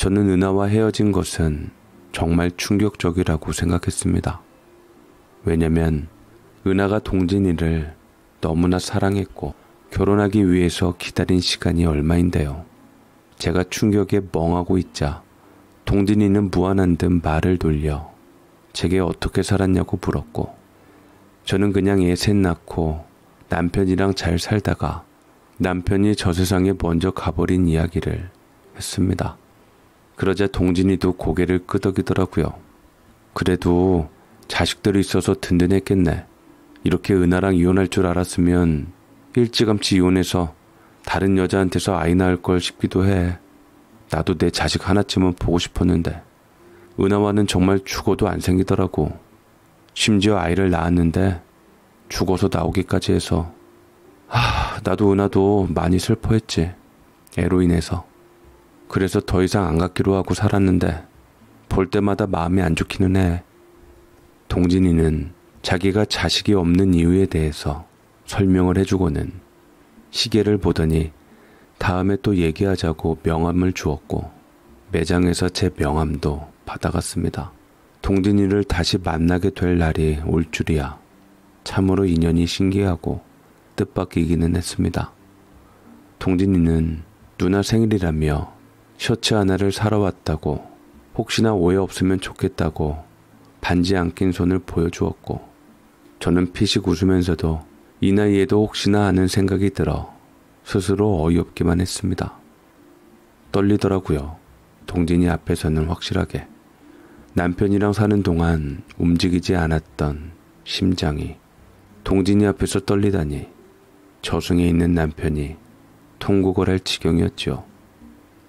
저는 은하와 헤어진 것은 정말 충격적이라고 생각했습니다. 왜냐면 은하가 동진이를 너무나 사랑했고 결혼하기 위해서 기다린 시간이 얼마인데요. 제가 충격에 멍하고 있자 동진이는 무한한듯 말을 돌려 제게 어떻게 살았냐고 물었고 저는 그냥 애셋 낳고 남편이랑 잘 살다가 남편이 저 세상에 먼저 가버린 이야기를 했습니다. 그러자 동진이도 고개를 끄덕이더라고요. 그래도 자식들이 있어서 든든했겠네. 이렇게 은하랑 이혼할 줄 알았으면 일찌감치 이혼해서 다른 여자한테서 아이 낳을 걸 싶기도 해. 나도 내 자식 하나쯤은 보고 싶었는데 은하와는 정말 죽어도 안 생기더라고. 심지어 아이를 낳았는데 죽어서 나오기까지 해서 하, 아, 나도 은하도 많이 슬퍼했지. 애로 인해서. 그래서 더 이상 안 갖기로 하고 살았는데 볼 때마다 마음이 안 좋기는 해. 동진이는 자기가 자식이 없는 이유에 대해서 설명을 해주고는 시계를 보더니 다음에 또 얘기하자고 명함을 주었고 매장에서 제 명함도 받아갔습니다. 동진이를 다시 만나게 될 날이 올 줄이야. 참으로 인연이 신기하고 뜻밖이기는 했습니다. 동진이는 누나 생일이라며 셔츠 하나를 사러 왔다고 혹시나 오해 없으면 좋겠다고 반지 안 낀 손을 보여주었고 저는 피식 웃으면서도 이 나이에도 혹시나 하는 생각이 들어 스스로 어이없기만 했습니다. 떨리더라고요. 동진이 앞에서는 확실하게 남편이랑 사는 동안 움직이지 않았던 심장이 동진이 앞에서 떨리다니 저승에 있는 남편이 통곡을 할지경이었죠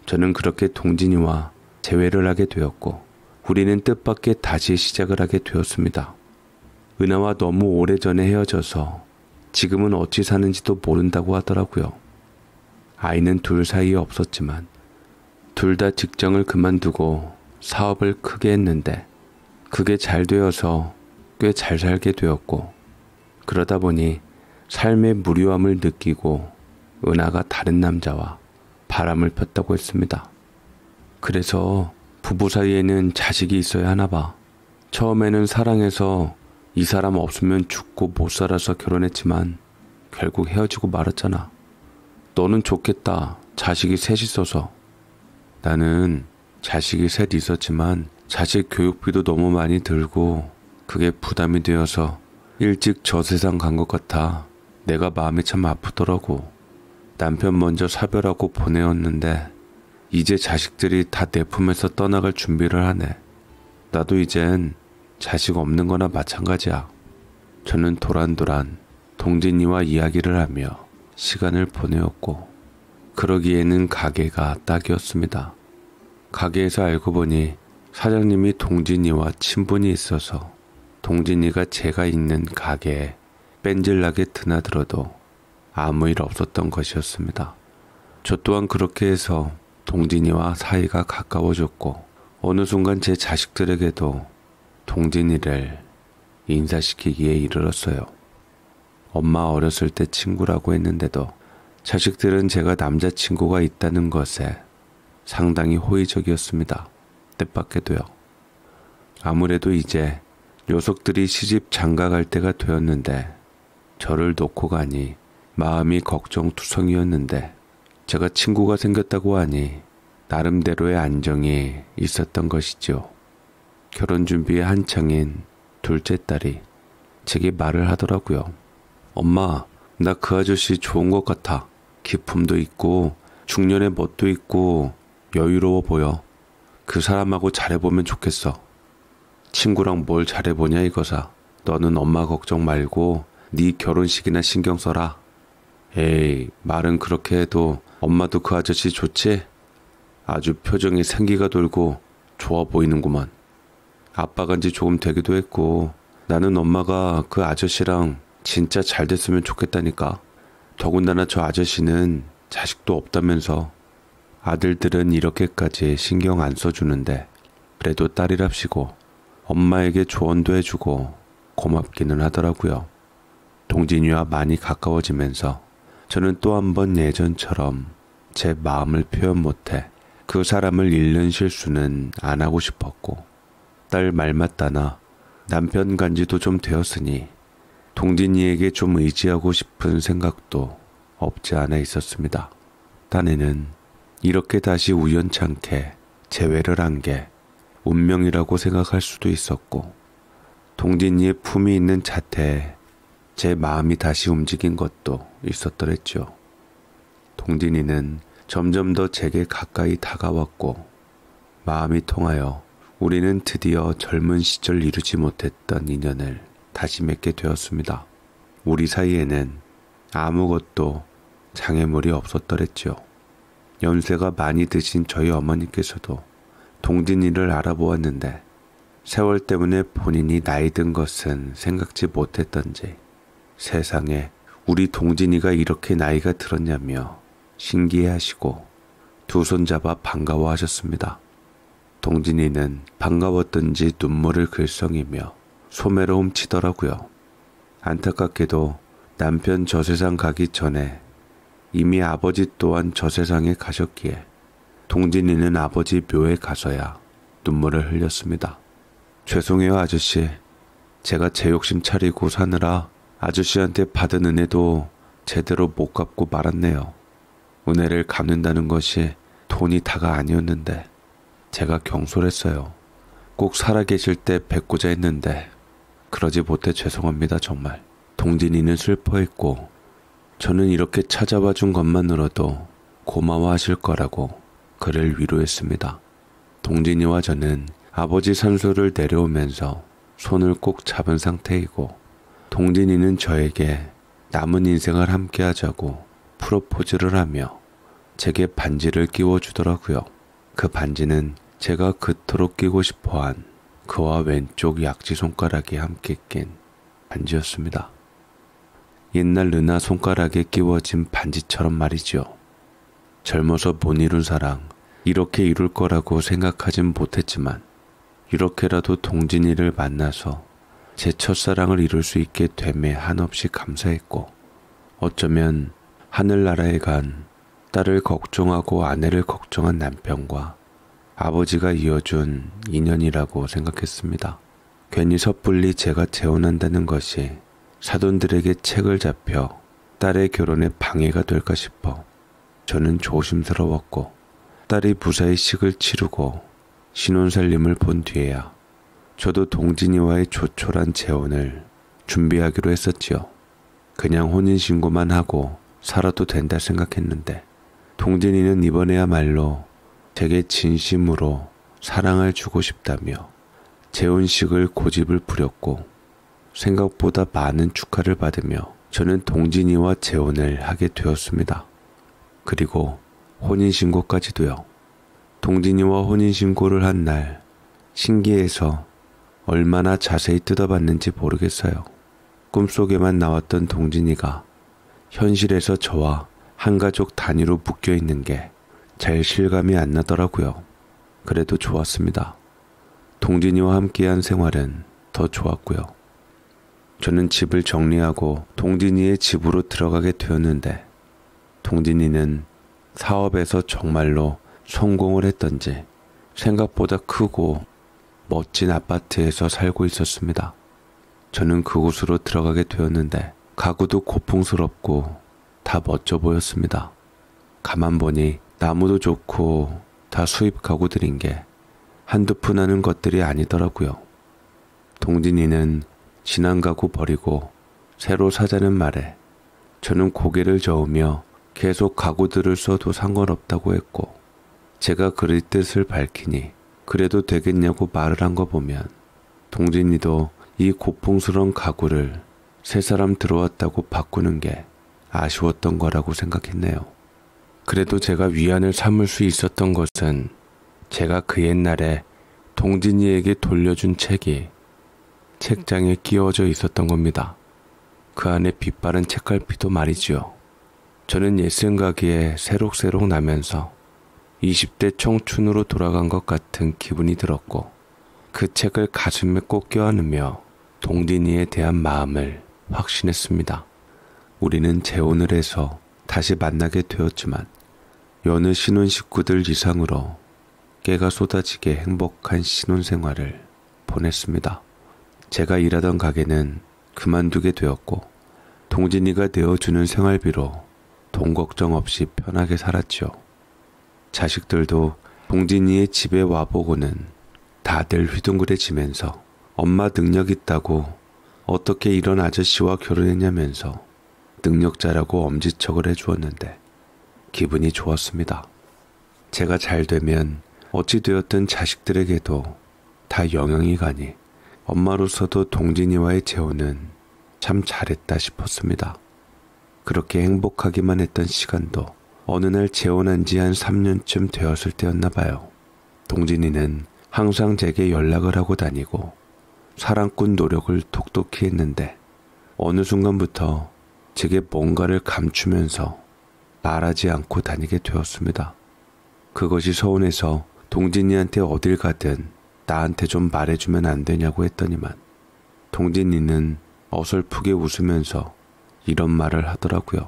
저는 그렇게 동진이와 재회를 하게 되었고 우리는 뜻밖의 다시 시작을 하게 되었습니다. 은하와 너무 오래전에 헤어져서 지금은 어찌 사는지도 모른다고 하더라고요. 아이는 둘 사이에 없었지만 둘 다 직장을 그만두고 사업을 크게 했는데 그게 잘 되어서 꽤 잘 살게 되었고 그러다 보니 삶의 무료함을 느끼고 은하가 다른 남자와 바람을 폈다고 했습니다. 그래서 부부 사이에는 자식이 있어야 하나 봐. 처음에는 사랑해서 이 사람 없으면 죽고 못 살아서 결혼했지만 결국 헤어지고 말았잖아. 너는 좋겠다. 자식이 셋 있어서. 나는 자식이 셋 있었지만 자식 교육비도 너무 많이 들고 그게 부담이 되어서 일찍 저 세상 간 것 같아 내가 마음이 참 아프더라고. 남편 먼저 사별하고 보내었는데 이제 자식들이 다 내 품에서 떠나갈 준비를 하네. 나도 이젠 자식 없는 거나 마찬가지야. 저는 도란도란 동진이와 이야기를 하며 시간을 보내었고 그러기에는 가게가 딱이었습니다. 가게에서 알고 보니 사장님이 동진이와 친분이 있어서 동진이가 제가 있는 가게에 뺀질나게 드나들어도 아무 일 없었던 것이었습니다. 저 또한 그렇게 해서 동진이와 사이가 가까워졌고 어느 순간 제 자식들에게도 동진이를 인사시키기에 이르렀어요. 엄마 어렸을 때 친구라고 했는데도 자식들은 제가 남자친구가 있다는 것에 상당히 호의적이었습니다. 뜻밖에도요. 아무래도 이제 녀석들이 시집 장가갈 때가 되었는데 저를 놓고 가니 마음이 걱정투성이었는데 제가 친구가 생겼다고 하니 나름대로의 안정이 있었던 것이지요. 결혼 준비에 한창인 둘째 딸이 제게 말을 하더라고요. 엄마, 나 그 아저씨 좋은 것 같아. 기품도 있고 중년의 멋도 있고 여유로워 보여. 그 사람하고 잘해보면 좋겠어. 친구랑 뭘 잘해보냐 이거사. 너는 엄마 걱정 말고 네 결혼식이나 신경 써라. 에이, 말은 그렇게 해도 엄마도 그 아저씨 좋지? 아주 표정이 생기가 돌고 좋아 보이는구만. 아빠 간지 조금 되기도 했고 나는 엄마가 그 아저씨랑 진짜 잘 됐으면 좋겠다니까. 더군다나 저 아저씨는 자식도 없다면서 아들들은 이렇게까지 신경 안 써주는데 그래도 딸이랍시고 엄마에게 조언도 해주고 고맙기는 하더라고요. 동진이와 많이 가까워지면서 저는 또 한 번 예전처럼 제 마음을 표현 못해 그 사람을 잃는 실수는 안 하고 싶었고 딸 말 맞다나 남편 간지도 좀 되었으니 동진이에게 좀 의지하고 싶은 생각도 없지 않아 있었습니다. 딴에는 이렇게 다시 우연찮게 재회를 한 게 운명이라고 생각할 수도 있었고 동진이의 품이 있는 자태에 제 마음이 다시 움직인 것도 있었더랬죠. 동진이는 점점 더 제게 가까이 다가왔고 마음이 통하여 우리는 드디어 젊은 시절 이루지 못했던 인연을 다시 맺게 되었습니다. 우리 사이에는 아무것도 장애물이 없었더랬죠. 연세가 많이 드신 저희 어머니께서도 동진이를 알아보았는데 세월 때문에 본인이 나이 든 것은 생각지 못했던지 세상에 우리 동진이가 이렇게 나이가 들었냐며 신기해하시고 두 손 잡아 반가워하셨습니다. 동진이는 반가웠던지 눈물을 글썽이며 소매로 훔치더라고요. 안타깝게도 남편 저세상 가기 전에 이미 아버지 또한 저세상에 가셨기에 동진이는 아버지 묘에 가서야 눈물을 흘렸습니다. 죄송해요 아저씨. 제가 제 욕심 차리고 사느라 아저씨한테 받은 은혜도 제대로 못 갚고 말았네요. 은혜를 갚는다는 것이 돈이 다가 아니었는데 제가 경솔했어요. 꼭 살아계실 때 뵙고자 했는데 그러지 못해 죄송합니다 정말. 동진이는 슬퍼했고 저는 이렇게 찾아봐준 것만으로도 고마워하실 거라고 그를 위로했습니다. 동진이와 저는 아버지 산소를 내려오면서 손을 꼭 잡은 상태이고 동진이는 저에게 남은 인생을 함께 하자고 프로포즈를 하며 제게 반지를 끼워주더라고요. 그 반지는 제가 그토록 끼고 싶어 한 그와 왼쪽 약지 손가락이 함께 낀 반지였습니다. 옛날 르나 손가락에 끼워진 반지처럼 말이지요. 젊어서 못 이룬 사랑, 이렇게 이룰 거라고 생각하진 못했지만, 이렇게라도 동진이를 만나서 제 첫사랑을 이룰 수 있게 됨에 한없이 감사했고 어쩌면 하늘나라에 간 딸을 걱정하고 아내를 걱정한 남편과 아버지가 이어준 인연이라고 생각했습니다. 괜히 섣불리 제가 재혼한다는 것이 사돈들에게 책을 잡혀 딸의 결혼에 방해가 될까 싶어 저는 조심스러웠고 딸이 부사의 식을 치르고 신혼살림을 본 뒤에야 저도 동진이와의 조촐한 재혼을 준비하기로 했었지요. 그냥 혼인신고만 하고 살아도 된다 생각했는데 동진이는 이번에야말로 제게 진심으로 사랑을 주고 싶다며 재혼식을 고집을 부렸고 생각보다 많은 축하를 받으며 저는 동진이와 재혼을 하게 되었습니다. 그리고 혼인신고까지도요. 동진이와 혼인신고를 한 날 신기해서 얼마나 자세히 뜯어봤는지 모르겠어요. 꿈속에만 나왔던 동진이가 현실에서 저와 한 가족 단위로 묶여 있는 게 잘 실감이 안 나더라고요. 그래도 좋았습니다. 동진이와 함께한 생활은 더 좋았고요. 저는 집을 정리하고 동진이의 집으로 들어가게 되었는데 동진이는 사업에서 정말로 성공을 했던지 생각보다 크고 멋진 아파트에서 살고 있었습니다. 저는 그곳으로 들어가게 되었는데 가구도 고풍스럽고 다 멋져 보였습니다. 가만 보니 나무도 좋고 다 수입 가구들인 게 한두 푼 하는 것들이 아니더라고요. 동진이는 지난 가구 버리고 새로 사자는 말에 저는 고개를 저으며 계속 가구들을 써도 상관없다고 했고 제가 그릴 뜻을 밝히니 그래도 되겠냐고 말을 한 거 보면 동진이도 이 고풍스러운 가구를 세 사람 들어왔다고 바꾸는 게 아쉬웠던 거라고 생각했네요. 그래도 제가 위안을 삼을 수 있었던 것은 제가 그 옛날에 동진이에게 돌려준 책이 책장에 끼워져 있었던 겁니다. 그 안에 빛바른 책갈피도 말이지요. 저는 옛생각에 새록새록 나면서 20대 청춘으로 돌아간 것 같은 기분이 들었고 그 책을 가슴에 꼭 껴안으며 동진이에 대한 마음을 확신했습니다. 우리는 재혼을 해서 다시 만나게 되었지만 여느 신혼 식구들 이상으로 깨가 쏟아지게 행복한 신혼 생활을 보냈습니다. 제가 일하던 가게는 그만두게 되었고 동진이가 되어주는 생활비로 돈 걱정 없이 편하게 살았지요. 자식들도 동진이의 집에 와보고는 다들 휘둥그레 지면서 엄마 능력 있다고 어떻게 이런 아저씨와 결혼했냐면서 능력자라고 엄지척을 해주었는데 기분이 좋았습니다. 제가 잘 되면 어찌되었든 자식들에게도 다 영향이 가니 엄마로서도 동진이와의 재혼은 참 잘했다 싶었습니다. 그렇게 행복하기만 했던 시간도 어느 날 재혼한 지 한 3년쯤 되었을 때였나 봐요. 동진이는 항상 제게 연락을 하고 다니고 사랑꾼 노력을 톡톡히 했는데 어느 순간부터 제게 뭔가를 감추면서 말하지 않고 다니게 되었습니다. 그것이 서운해서 동진이한테 어딜 가든 나한테 좀 말해주면 안 되냐고 했더니만 동진이는 어설프게 웃으면서 이런 말을 하더라고요.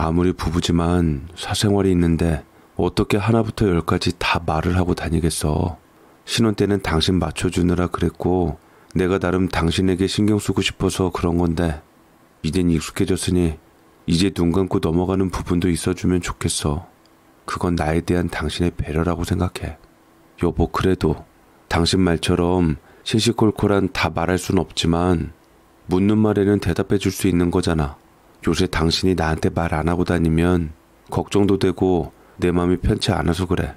아무리 부부지만 사생활이 있는데 어떻게 하나부터 열까지 다 말을 하고 다니겠어. 신혼 때는 당신 맞춰주느라 그랬고 내가 나름 당신에게 신경 쓰고 싶어서 그런 건데 이젠 익숙해졌으니 이제 눈 감고 넘어가는 부분도 있어주면 좋겠어. 그건 나에 대한 당신의 배려라고 생각해. 여보 그래도 당신 말처럼 시시콜콜한다 말할 순 없지만 묻는 말에는 대답해 줄 수 있는 거잖아. 요새 당신이 나한테 말 안 하고 다니면 걱정도 되고 내 마음이 편치 않아서 그래.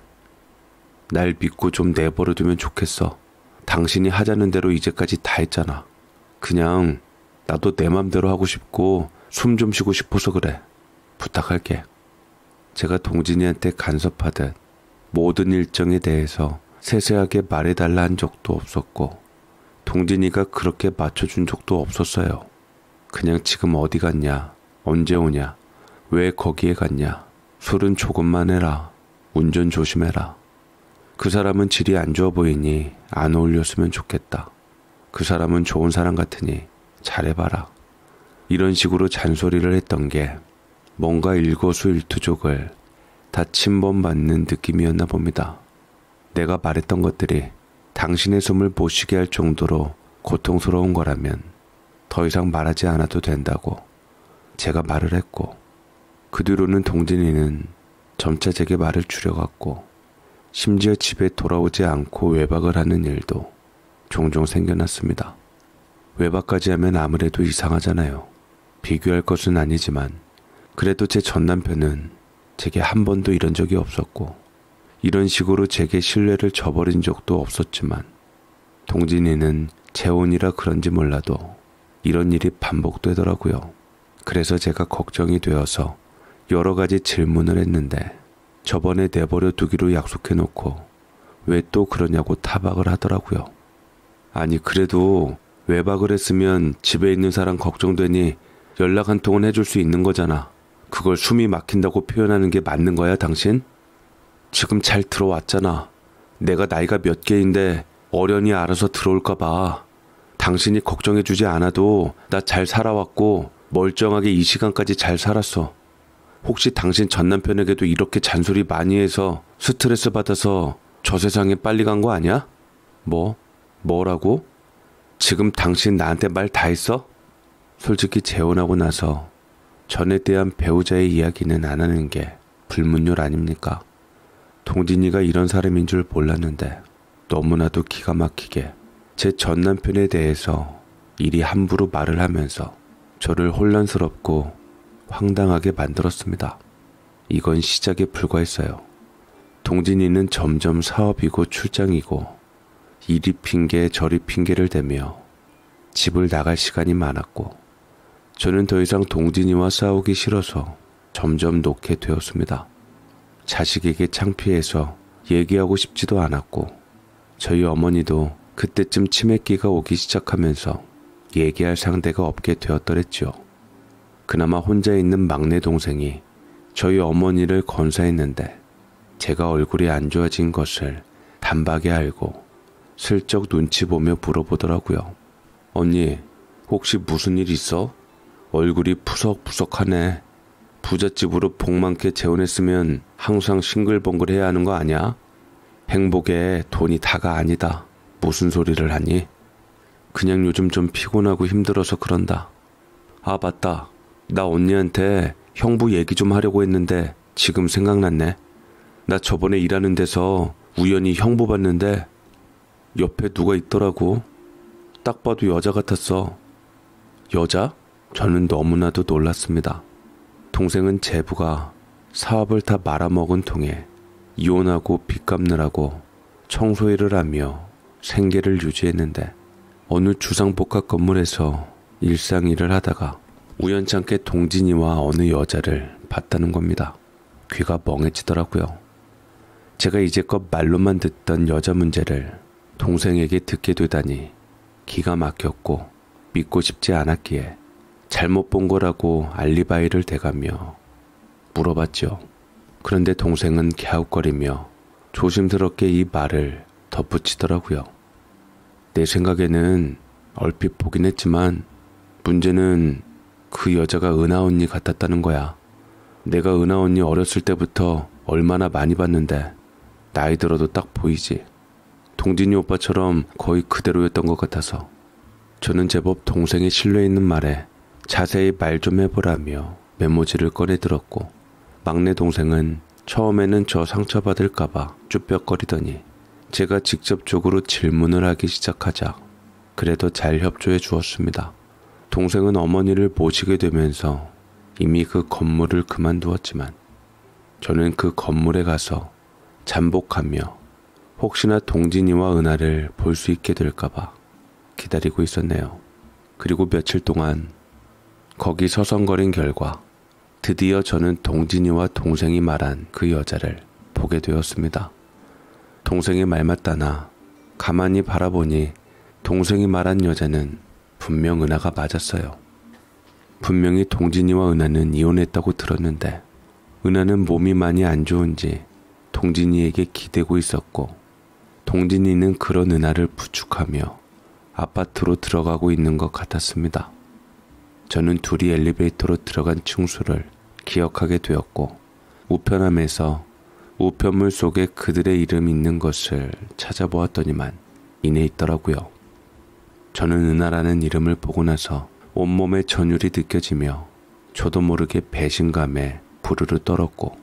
날 믿고 좀 내버려 두면 좋겠어. 당신이 하자는 대로 이제까지 다 했잖아. 그냥 나도 내 맘대로 하고 싶고 숨 좀 쉬고 싶어서 그래. 부탁할게. 제가 동진이한테 간섭하듯 모든 일정에 대해서 세세하게 말해달라 한 적도 없었고 동진이가 그렇게 맞춰준 적도 없었어요. 그냥 지금 어디 갔냐? 언제 오냐? 왜 거기에 갔냐? 술은 조금만 해라. 운전 조심해라. 그 사람은 질이 안 좋아 보이니 안 어울렸으면 좋겠다. 그 사람은 좋은 사람 같으니 잘해봐라. 이런 식으로 잔소리를 했던 게 뭔가 일거수일투족을 다 침범받는 느낌이었나 봅니다. 내가 말했던 것들이 당신의 숨을 못 쉬게 할 정도로 고통스러운 거라면 더 이상 말하지 않아도 된다고 제가 말을 했고 그 뒤로는 동진이는 점차 제게 말을 줄여갔고 심지어 집에 돌아오지 않고 외박을 하는 일도 종종 생겨났습니다. 외박까지 하면 아무래도 이상하잖아요. 비교할 것은 아니지만 그래도 제 전 남편은 제게 한 번도 이런 적이 없었고 이런 식으로 제게 신뢰를 저버린 적도 없었지만 동진이는 재혼이라 그런지 몰라도 이런 일이 반복되더라고요. 그래서 제가 걱정이 되어서 여러 가지 질문을 했는데 저번에 내버려 두기로 약속해 놓고 왜 또 그러냐고 타박을 하더라고요. 아니 그래도 외박을 했으면 집에 있는 사람 걱정되니 연락 한 통은 해줄 수 있는 거잖아. 그걸 숨이 막힌다고 표현하는 게 맞는 거야 당신? 지금 잘 들어왔잖아. 내가 나이가 몇 개인데 어련히 알아서 들어올까봐 당신이 걱정해주지 않아도 나 잘 살아왔고 멀쩡하게 이 시간까지 잘 살았어. 혹시 당신 전 남편에게도 이렇게 잔소리 많이 해서 스트레스 받아서 저 세상에 빨리 간 거 아니야? 뭐? 뭐라고? 지금 당신 나한테 말 다 했어? 솔직히 재혼하고 나서 전에 대한 배우자의 이야기는 안 하는 게 불문율 아닙니까? 동진이가 이런 사람인 줄 몰랐는데 너무나도 기가 막히게 제전 남편에 대해서 일이 함부로 말을 하면서 저를 혼란스럽고 황당하게 만들었습니다. 이건 시작에 불과했어요. 동진이는 점점 사업이고 출장이고 이리 핑계 저리 핑계를 대며 집을 나갈 시간이 많았고 저는 더 이상 동진이와 싸우기 싫어서 점점 놓게 되었습니다. 자식에게 창피해서 얘기하고 싶지도 않았고 저희 어머니도 그때쯤 치맥기가 오기 시작하면서 얘기할 상대가 없게 되었더랬죠 그나마 혼자 있는 막내 동생이 저희 어머니를 건사했는데 제가 얼굴이 안 좋아진 것을 단박에 알고 슬쩍 눈치 보며 물어보더라고요. 언니, 혹시 무슨 일 있어? 얼굴이 푸석푸석하네. 부잣집으로 복 많게 재혼했으면 항상 싱글벙글해야 하는 거아냐 행복에 돈이 다가 아니다. 무슨 소리를 하니? 그냥 요즘 좀 피곤하고 힘들어서 그런다. 아, 맞다. 나 언니한테 형부 얘기 좀 하려고 했는데 지금 생각났네. 나 저번에 일하는 데서 우연히 형부 봤는데 옆에 누가 있더라고. 딱 봐도 여자 같았어. 여자? 저는 너무나도 놀랐습니다. 동생은 제부가 사업을 다 말아먹은 통에 이혼하고 빚 갚느라고 청소일을 하며 생계를 유지했는데 어느 주상복합 건물에서 일상 일을 하다가 우연찮게 동진이와 어느 여자를 봤다는 겁니다. 귀가 멍해지더라고요. 제가 이제껏 말로만 듣던 여자 문제를 동생에게 듣게 되다니 기가 막혔고 믿고 싶지 않았기에 잘못 본 거라고 알리바이를 대가며 물어봤죠. 그런데 동생은 갸웃거리며 조심스럽게 이 말을 덧붙이더라고요. 내 생각에는 얼핏 보긴 했지만 문제는 그 여자가 은하 언니 같았다는 거야. 내가 은하 언니 어렸을 때부터 얼마나 많이 봤는데 나이 들어도 딱 보이지. 동진이 오빠처럼 거의 그대로였던 것 같아서 저는 제법 동생의 신뢰 있는 말에 자세히 말 좀 해보라며 메모지를 꺼내 들었고 막내 동생은 처음에는 저 상처받을까봐 쭈뼛거리더니 제가 직접적으로 질문을 하기 시작하자 그래도 잘 협조해 주었습니다. 동생은 어머니를 모시게 되면서 이미 그 건물을 그만두었지만 저는 그 건물에 가서 잠복하며 혹시나 동진이와 은하를 볼 수 있게 될까봐 기다리고 있었네요. 그리고 며칠 동안 거기 서성거린 결과 드디어 저는 동진이와 동생이 말한 그 여자를 보게 되었습니다. 동생의 말 맞다나 가만히 바라보니 동생이 말한 여자는 분명 은하가 맞았어요. 분명히 동진이와 은하는 이혼했다고 들었는데 은하는 몸이 많이 안 좋은지 동진이에게 기대고 있었고 동진이는 그런 은하를 부축하며 아파트로 들어가고 있는 것 같았습니다. 저는 둘이 엘리베이터로 들어간 층수를 기억하게 되었고 우편함에서 우편물 속에 그들의 이름 있는 것을 찾아보았더니만 이내 있더라고요. 저는 은하라는 이름을 보고 나서 온몸에 전율이 느껴지며 저도 모르게 배신감에 부르르 떨었고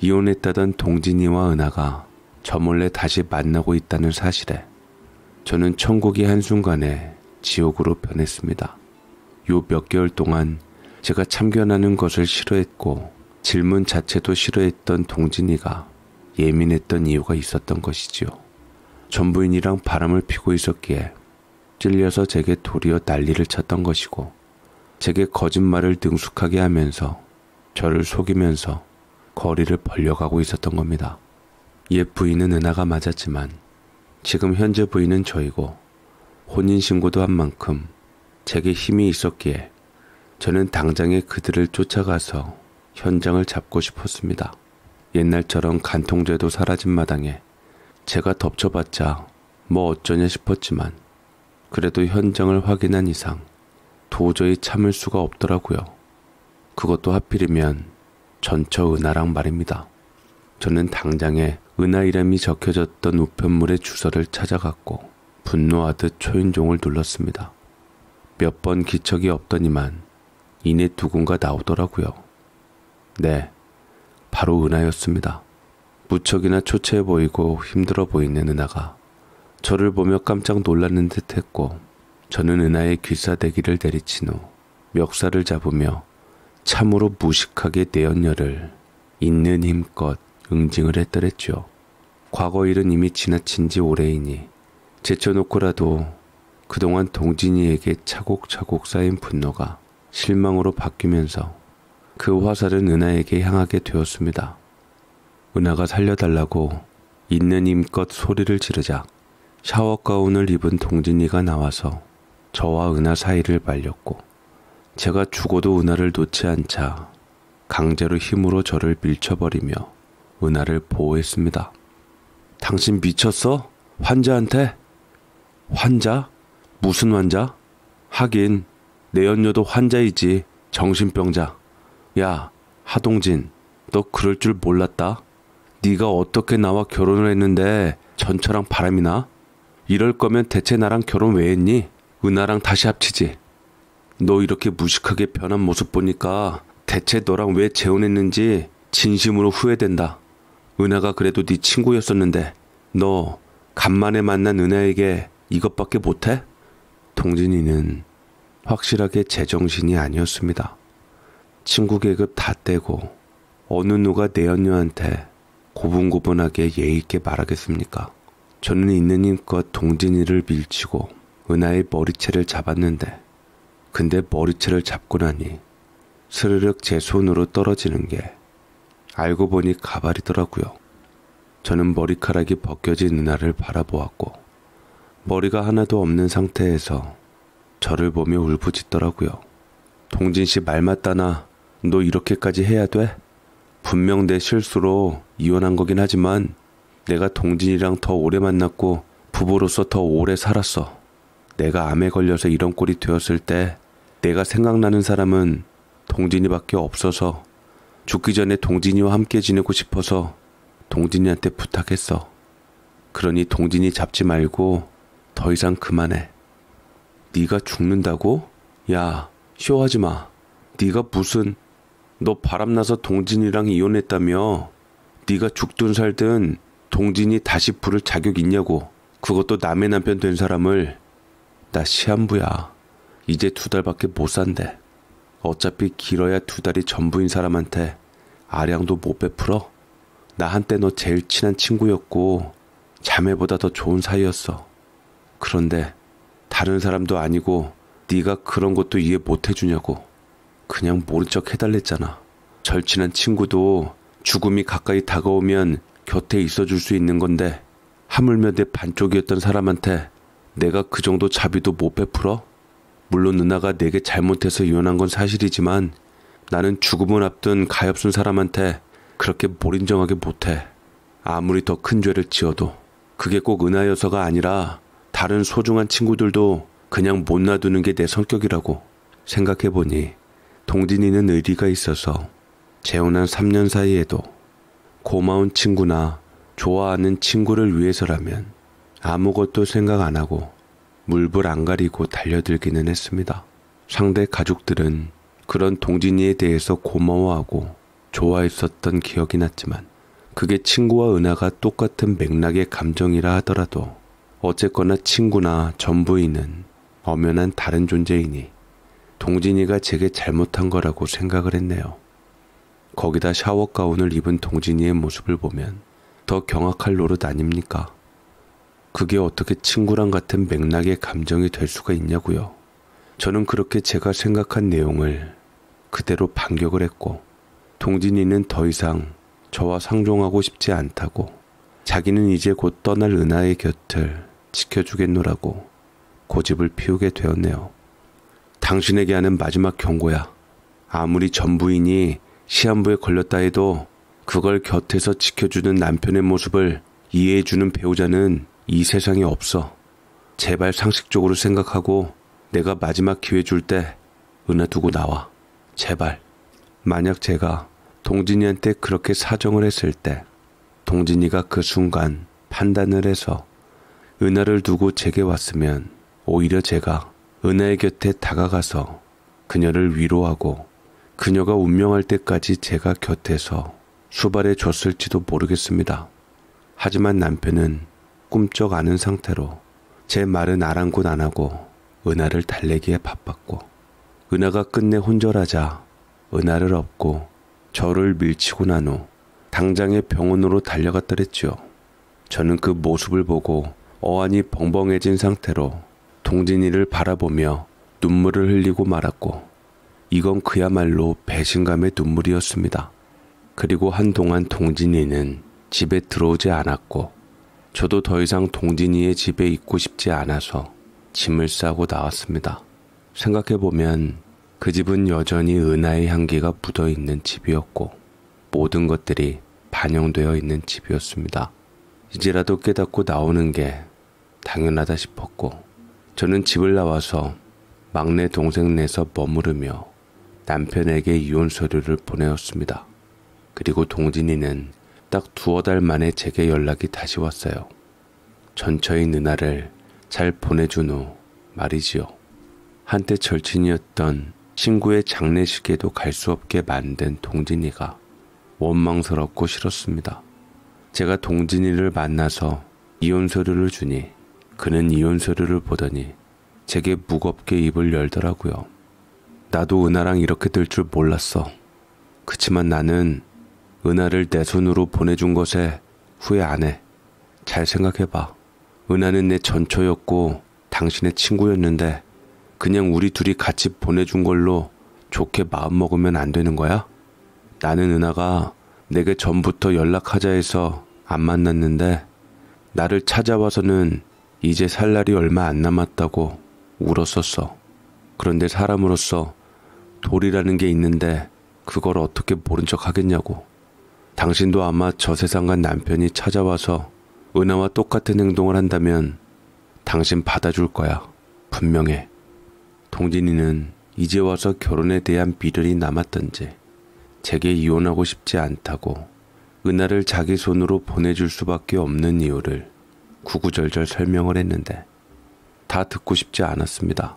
이혼했다던 동진이와 은하가 저 몰래 다시 만나고 있다는 사실에 저는 천국이 한순간에 지옥으로 변했습니다. 요 몇 개월 동안 제가 참견하는 것을 싫어했고 질문 자체도 싫어했던 동진이가 예민했던 이유가 있었던 것이지요. 전부인이랑 바람을 피고 있었기에 찔려서 제게 도리어 난리를 쳤던 것이고 제게 거짓말을 능숙하게 하면서 저를 속이면서 거리를 벌려가고 있었던 겁니다. 옛 부인은 은하가 맞았지만 지금 현재 부인은 저이고 혼인신고도 한 만큼 제게 힘이 있었기에 저는 당장에 그들을 쫓아가서 현장을 잡고 싶었습니다. 옛날처럼 간통죄도 사라진 마당에 제가 덮쳐봤자 뭐 어쩌냐 싶었지만 그래도 현장을 확인한 이상 도저히 참을 수가 없더라고요. 그것도 하필이면 전처 은하랑 말입니다. 저는 당장에 은하 이름이 적혀졌던 우편물의 주소를 찾아갔고 분노하듯 초인종을 눌렀습니다. 몇 번 기척이 없더니만 이내 누군가 나오더라고요. 네, 바로 은하였습니다. 무척이나 초췌해 보이고 힘들어 보이는 은하가 저를 보며 깜짝 놀랐는듯 했고 저는 은하의 귀사대기를 내리친 후 멱살을 잡으며 참으로 무식하게 내연녀를 있는 힘껏 응징을 했더랬죠. 과거 일은 이미 지나친 지 오래이니 제쳐놓고라도 그동안 동진이에게 차곡차곡 쌓인 분노가 실망으로 바뀌면서 그 화살은 은하에게 향하게 되었습니다. 은하가 살려달라고 있는 힘껏 소리를 지르자 샤워 가운을 입은 동진이가 나와서 저와 은하 사이를 말렸고 제가 죽어도 은하를 놓지 않자 강제로 힘으로 저를 밀쳐버리며 은하를 보호했습니다. 당신 미쳤어? 환자한테? 환자? 무슨 환자? 하긴 내 연녀도 환자이지 정신병자. 야, 하동진, 너 그럴 줄 몰랐다. 네가 어떻게 나와 결혼을 했는데 전처랑 바람이 나? 이럴 거면 대체 나랑 결혼 왜 했니? 은하랑 다시 합치지. 너 이렇게 무식하게 변한 모습 보니까 대체 너랑 왜 재혼했는지 진심으로 후회된다. 은하가 그래도 네 친구였었는데 너 간만에 만난 은하에게 이것밖에 못해? 동진이는 확실하게 제정신이 아니었습니다. 친구 계급 그 다 떼고 어느 누가 내 연녀한테 고분고분하게 예의 있게 말하겠습니까? 저는 있는 힘껏 동진이를 밀치고 은하의 머리채를 잡았는데 근데 머리채를 잡고 나니 스르륵 제 손으로 떨어지는 게 알고 보니 가발이더라고요. 저는 머리카락이 벗겨진 은하를 바라보았고 머리가 하나도 없는 상태에서 저를 보며 울부짖더라고요. 동진 씨 말 맞다나 너 이렇게까지 해야 돼? 분명 내 실수로 이혼한 거긴 하지만 내가 동진이랑 더 오래 만났고 부부로서 더 오래 살았어. 내가 암에 걸려서 이런 꼴이 되었을 때 내가 생각나는 사람은 동진이밖에 없어서 죽기 전에 동진이와 함께 지내고 싶어서 동진이한테 부탁했어. 그러니 동진이 잡지 말고 더 이상 그만해. 네가 죽는다고? 야, 쇼하지 마. 네가 무슨 너 바람나서 동진이랑 이혼했다며 네가 죽든 살든 동진이 다시 부를 자격 있냐고 그것도 남의 남편 된 사람을 나 시한부야 이제 두 달밖에 못 산대 어차피 길어야 두 달이 전부인 사람한테 아량도 못 베풀어 나 한때 너 제일 친한 친구였고 자매보다 더 좋은 사이였어 그런데 다른 사람도 아니고 네가 그런 것도 이해 못 해주냐고 그냥 모른 척 해달랬잖아. 절친한 친구도 죽음이 가까이 다가오면 곁에 있어줄 수 있는 건데 하물며 내 반쪽이었던 사람한테 내가 그 정도 자비도 못 베풀어? 물론 누나가 내게 잘못해서 이혼한 건 사실이지만 나는 죽음을 앞둔 가엾은 사람한테 그렇게 몰인정하게 못해. 아무리 더 큰 죄를 지어도 그게 꼭 은하여서가 아니라 다른 소중한 친구들도 그냥 못 놔두는 게 내 성격이라고 생각해보니 동진이는 의리가 있어서 재혼한 3년 사이에도 고마운 친구나 좋아하는 친구를 위해서라면 아무것도 생각 안 하고 물불 안 가리고 달려들기는 했습니다. 상대 가족들은 그런 동진이에 대해서 고마워하고 좋아했었던 기억이 났지만 그게 친구와 은하가 똑같은 맥락의 감정이라 하더라도 어쨌거나 친구나 전부인은 엄연한 다른 존재이니 동진이가 제게 잘못한 거라고 생각을 했네요. 거기다 샤워 가운을 입은 동진이의 모습을 보면 더 경악할 노릇 아닙니까? 그게 어떻게 친구랑 같은 맥락의 감정이 될 수가 있냐고요. 저는 그렇게 제가 생각한 내용을 그대로 반격을 했고 동진이는 더 이상 저와 상종하고 싶지 않다고 자기는 이제 곧 떠날 은하의 곁을 지켜주겠노라고 고집을 피우게 되었네요. 당신에게 하는 마지막 경고야. 아무리 전부인이 시한부에 걸렸다 해도 그걸 곁에서 지켜주는 남편의 모습을 이해해주는 배우자는 이 세상에 없어. 제발 상식적으로 생각하고 내가 마지막 기회 줄 때 은하 두고 나와. 제발. 만약 제가 동진이한테 그렇게 사정을 했을 때 동진이가 그 순간 판단을 해서 은하를 두고 제게 왔으면 오히려 제가 은하의 곁에 다가가서 그녀를 위로하고 그녀가 운명할 때까지 제가 곁에서 수발해 줬을지도 모르겠습니다. 하지만 남편은 꿈쩍 아는 상태로 제 말은 아랑곳 안 하고 은하를 달래기에 바빴고 은하가 끝내 혼절하자 은하를 업고 저를 밀치고 난 후 당장에 병원으로 달려갔더랬지요. 저는 그 모습을 보고 어안이 벙벙해진 상태로 동진이를 바라보며 눈물을 흘리고 말았고 이건 그야말로 배신감의 눈물이었습니다. 그리고 한동안 동진이는 집에 들어오지 않았고 저도 더 이상 동진이의 집에 있고 싶지 않아서 짐을 싸고 나왔습니다. 생각해보면 그 집은 여전히 은하의 향기가 묻어 있는 집이었고 모든 것들이 반영되어 있는 집이었습니다. 이제라도 깨닫고 나오는 게 당연하다 싶었고 저는 집을 나와서 막내 동생네서 머무르며 남편에게 이혼 서류를 보내었습니다. 그리고 동진이는 딱 두어 달 만에 제게 연락이 다시 왔어요. 전처인 누나를 잘 보내준 후 말이지요. 한때 절친이었던 친구의 장례식에도 갈 수 없게 만든 동진이가 원망스럽고 싫었습니다. 제가 동진이를 만나서 이혼 서류를 주니 그는 이혼 서류를 보더니 제게 무겁게 입을 열더라고요. 나도 은하랑 이렇게 될 줄 몰랐어. 그치만 나는 은하를 내 손으로 보내준 것에 후회 안 해. 잘 생각해봐. 은하는 내 전처였고 당신의 친구였는데 그냥 우리 둘이 같이 보내준 걸로 좋게 마음먹으면 안 되는 거야? 나는 은하가 내게 전부터 연락하자 해서 안 만났는데 나를 찾아와서는 이제 살 날이 얼마 안 남았다고 울었었어. 그런데 사람으로서 돌이라는 게 있는데 그걸 어떻게 모른 척 하겠냐고. 당신도 아마 저 세상 간 남편이 찾아와서 은하와 똑같은 행동을 한다면 당신 받아줄 거야. 분명해. 동진이는 이제 와서 결혼에 대한 미련이 남았던지 제게 이혼하고 싶지 않다고 은하를 자기 손으로 보내줄 수밖에 없는 이유를 구구절절 설명을 했는데 다 듣고 싶지 않았습니다.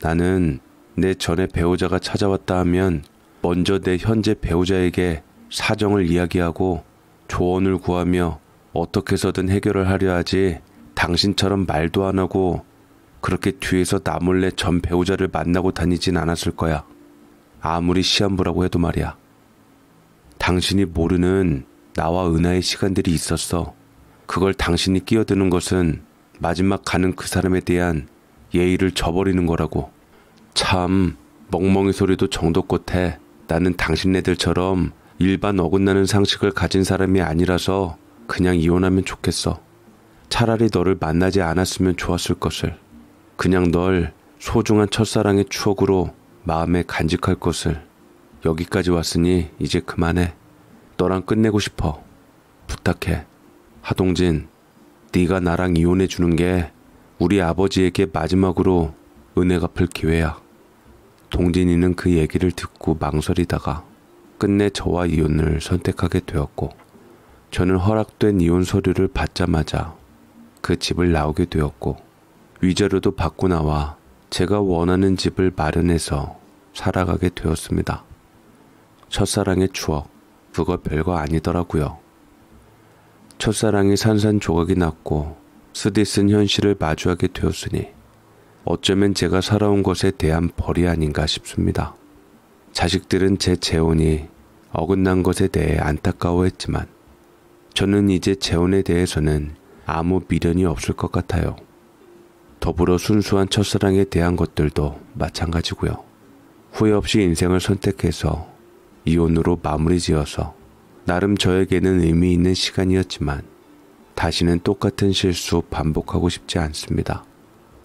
나는 내 전에 배우자가 찾아왔다 하면 먼저 내 현재 배우자에게 사정을 이야기하고 조언을 구하며 어떻게 서든 해결을 하려 하지 당신처럼 말도 안 하고 그렇게 뒤에서 나 몰래 전 배우자를 만나고 다니진 않았을 거야. 아무리 시한부라고 해도 말이야. 당신이 모르는 나와 은하의 시간들이 있었어. 그걸 당신이 끼어드는 것은 마지막 가는 그 사람에 대한 예의를 저버리는 거라고. 참, 멍멍이 소리도 정도껏 해. 나는 당신네들처럼 일반 어긋나는 상식을 가진 사람이 아니라서 그냥 이혼하면 좋겠어. 차라리 너를 만나지 않았으면 좋았을 것을. 그냥 널 소중한 첫사랑의 추억으로 마음에 간직할 것을. 여기까지 왔으니 이제 그만해. 너랑 끝내고 싶어. 부탁해. 하동진, 네가 나랑 이혼해 주는 게 우리 아버지에게 마지막으로 은혜 갚을 기회야. 동진이는 그 얘기를 듣고 망설이다가 끝내 저와 이혼을 선택하게 되었고 저는 허락된 이혼 서류를 받자마자 그 집을 나오게 되었고 위자료도 받고 나와 제가 원하는 집을 마련해서 살아가게 되었습니다. 첫사랑의 추억, 그거 별거 아니더라고요. 첫사랑이 산산조각이 났고 쓰디쓴 현실을 마주하게 되었으니 어쩌면 제가 살아온 것에 대한 벌이 아닌가 싶습니다. 자식들은 제 재혼이 어긋난 것에 대해 안타까워했지만 저는 이제 재혼에 대해서는 아무 미련이 없을 것 같아요. 더불어 순수한 첫사랑에 대한 것들도 마찬가지고요. 후회 없이 인생을 선택해서 이혼으로 마무리 지어서 나름 저에게는 의미 있는 시간이었지만 다시는 똑같은 실수 반복하고 싶지 않습니다.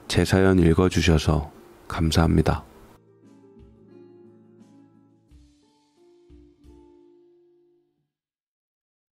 제 사연 읽어주셔서 감사합니다.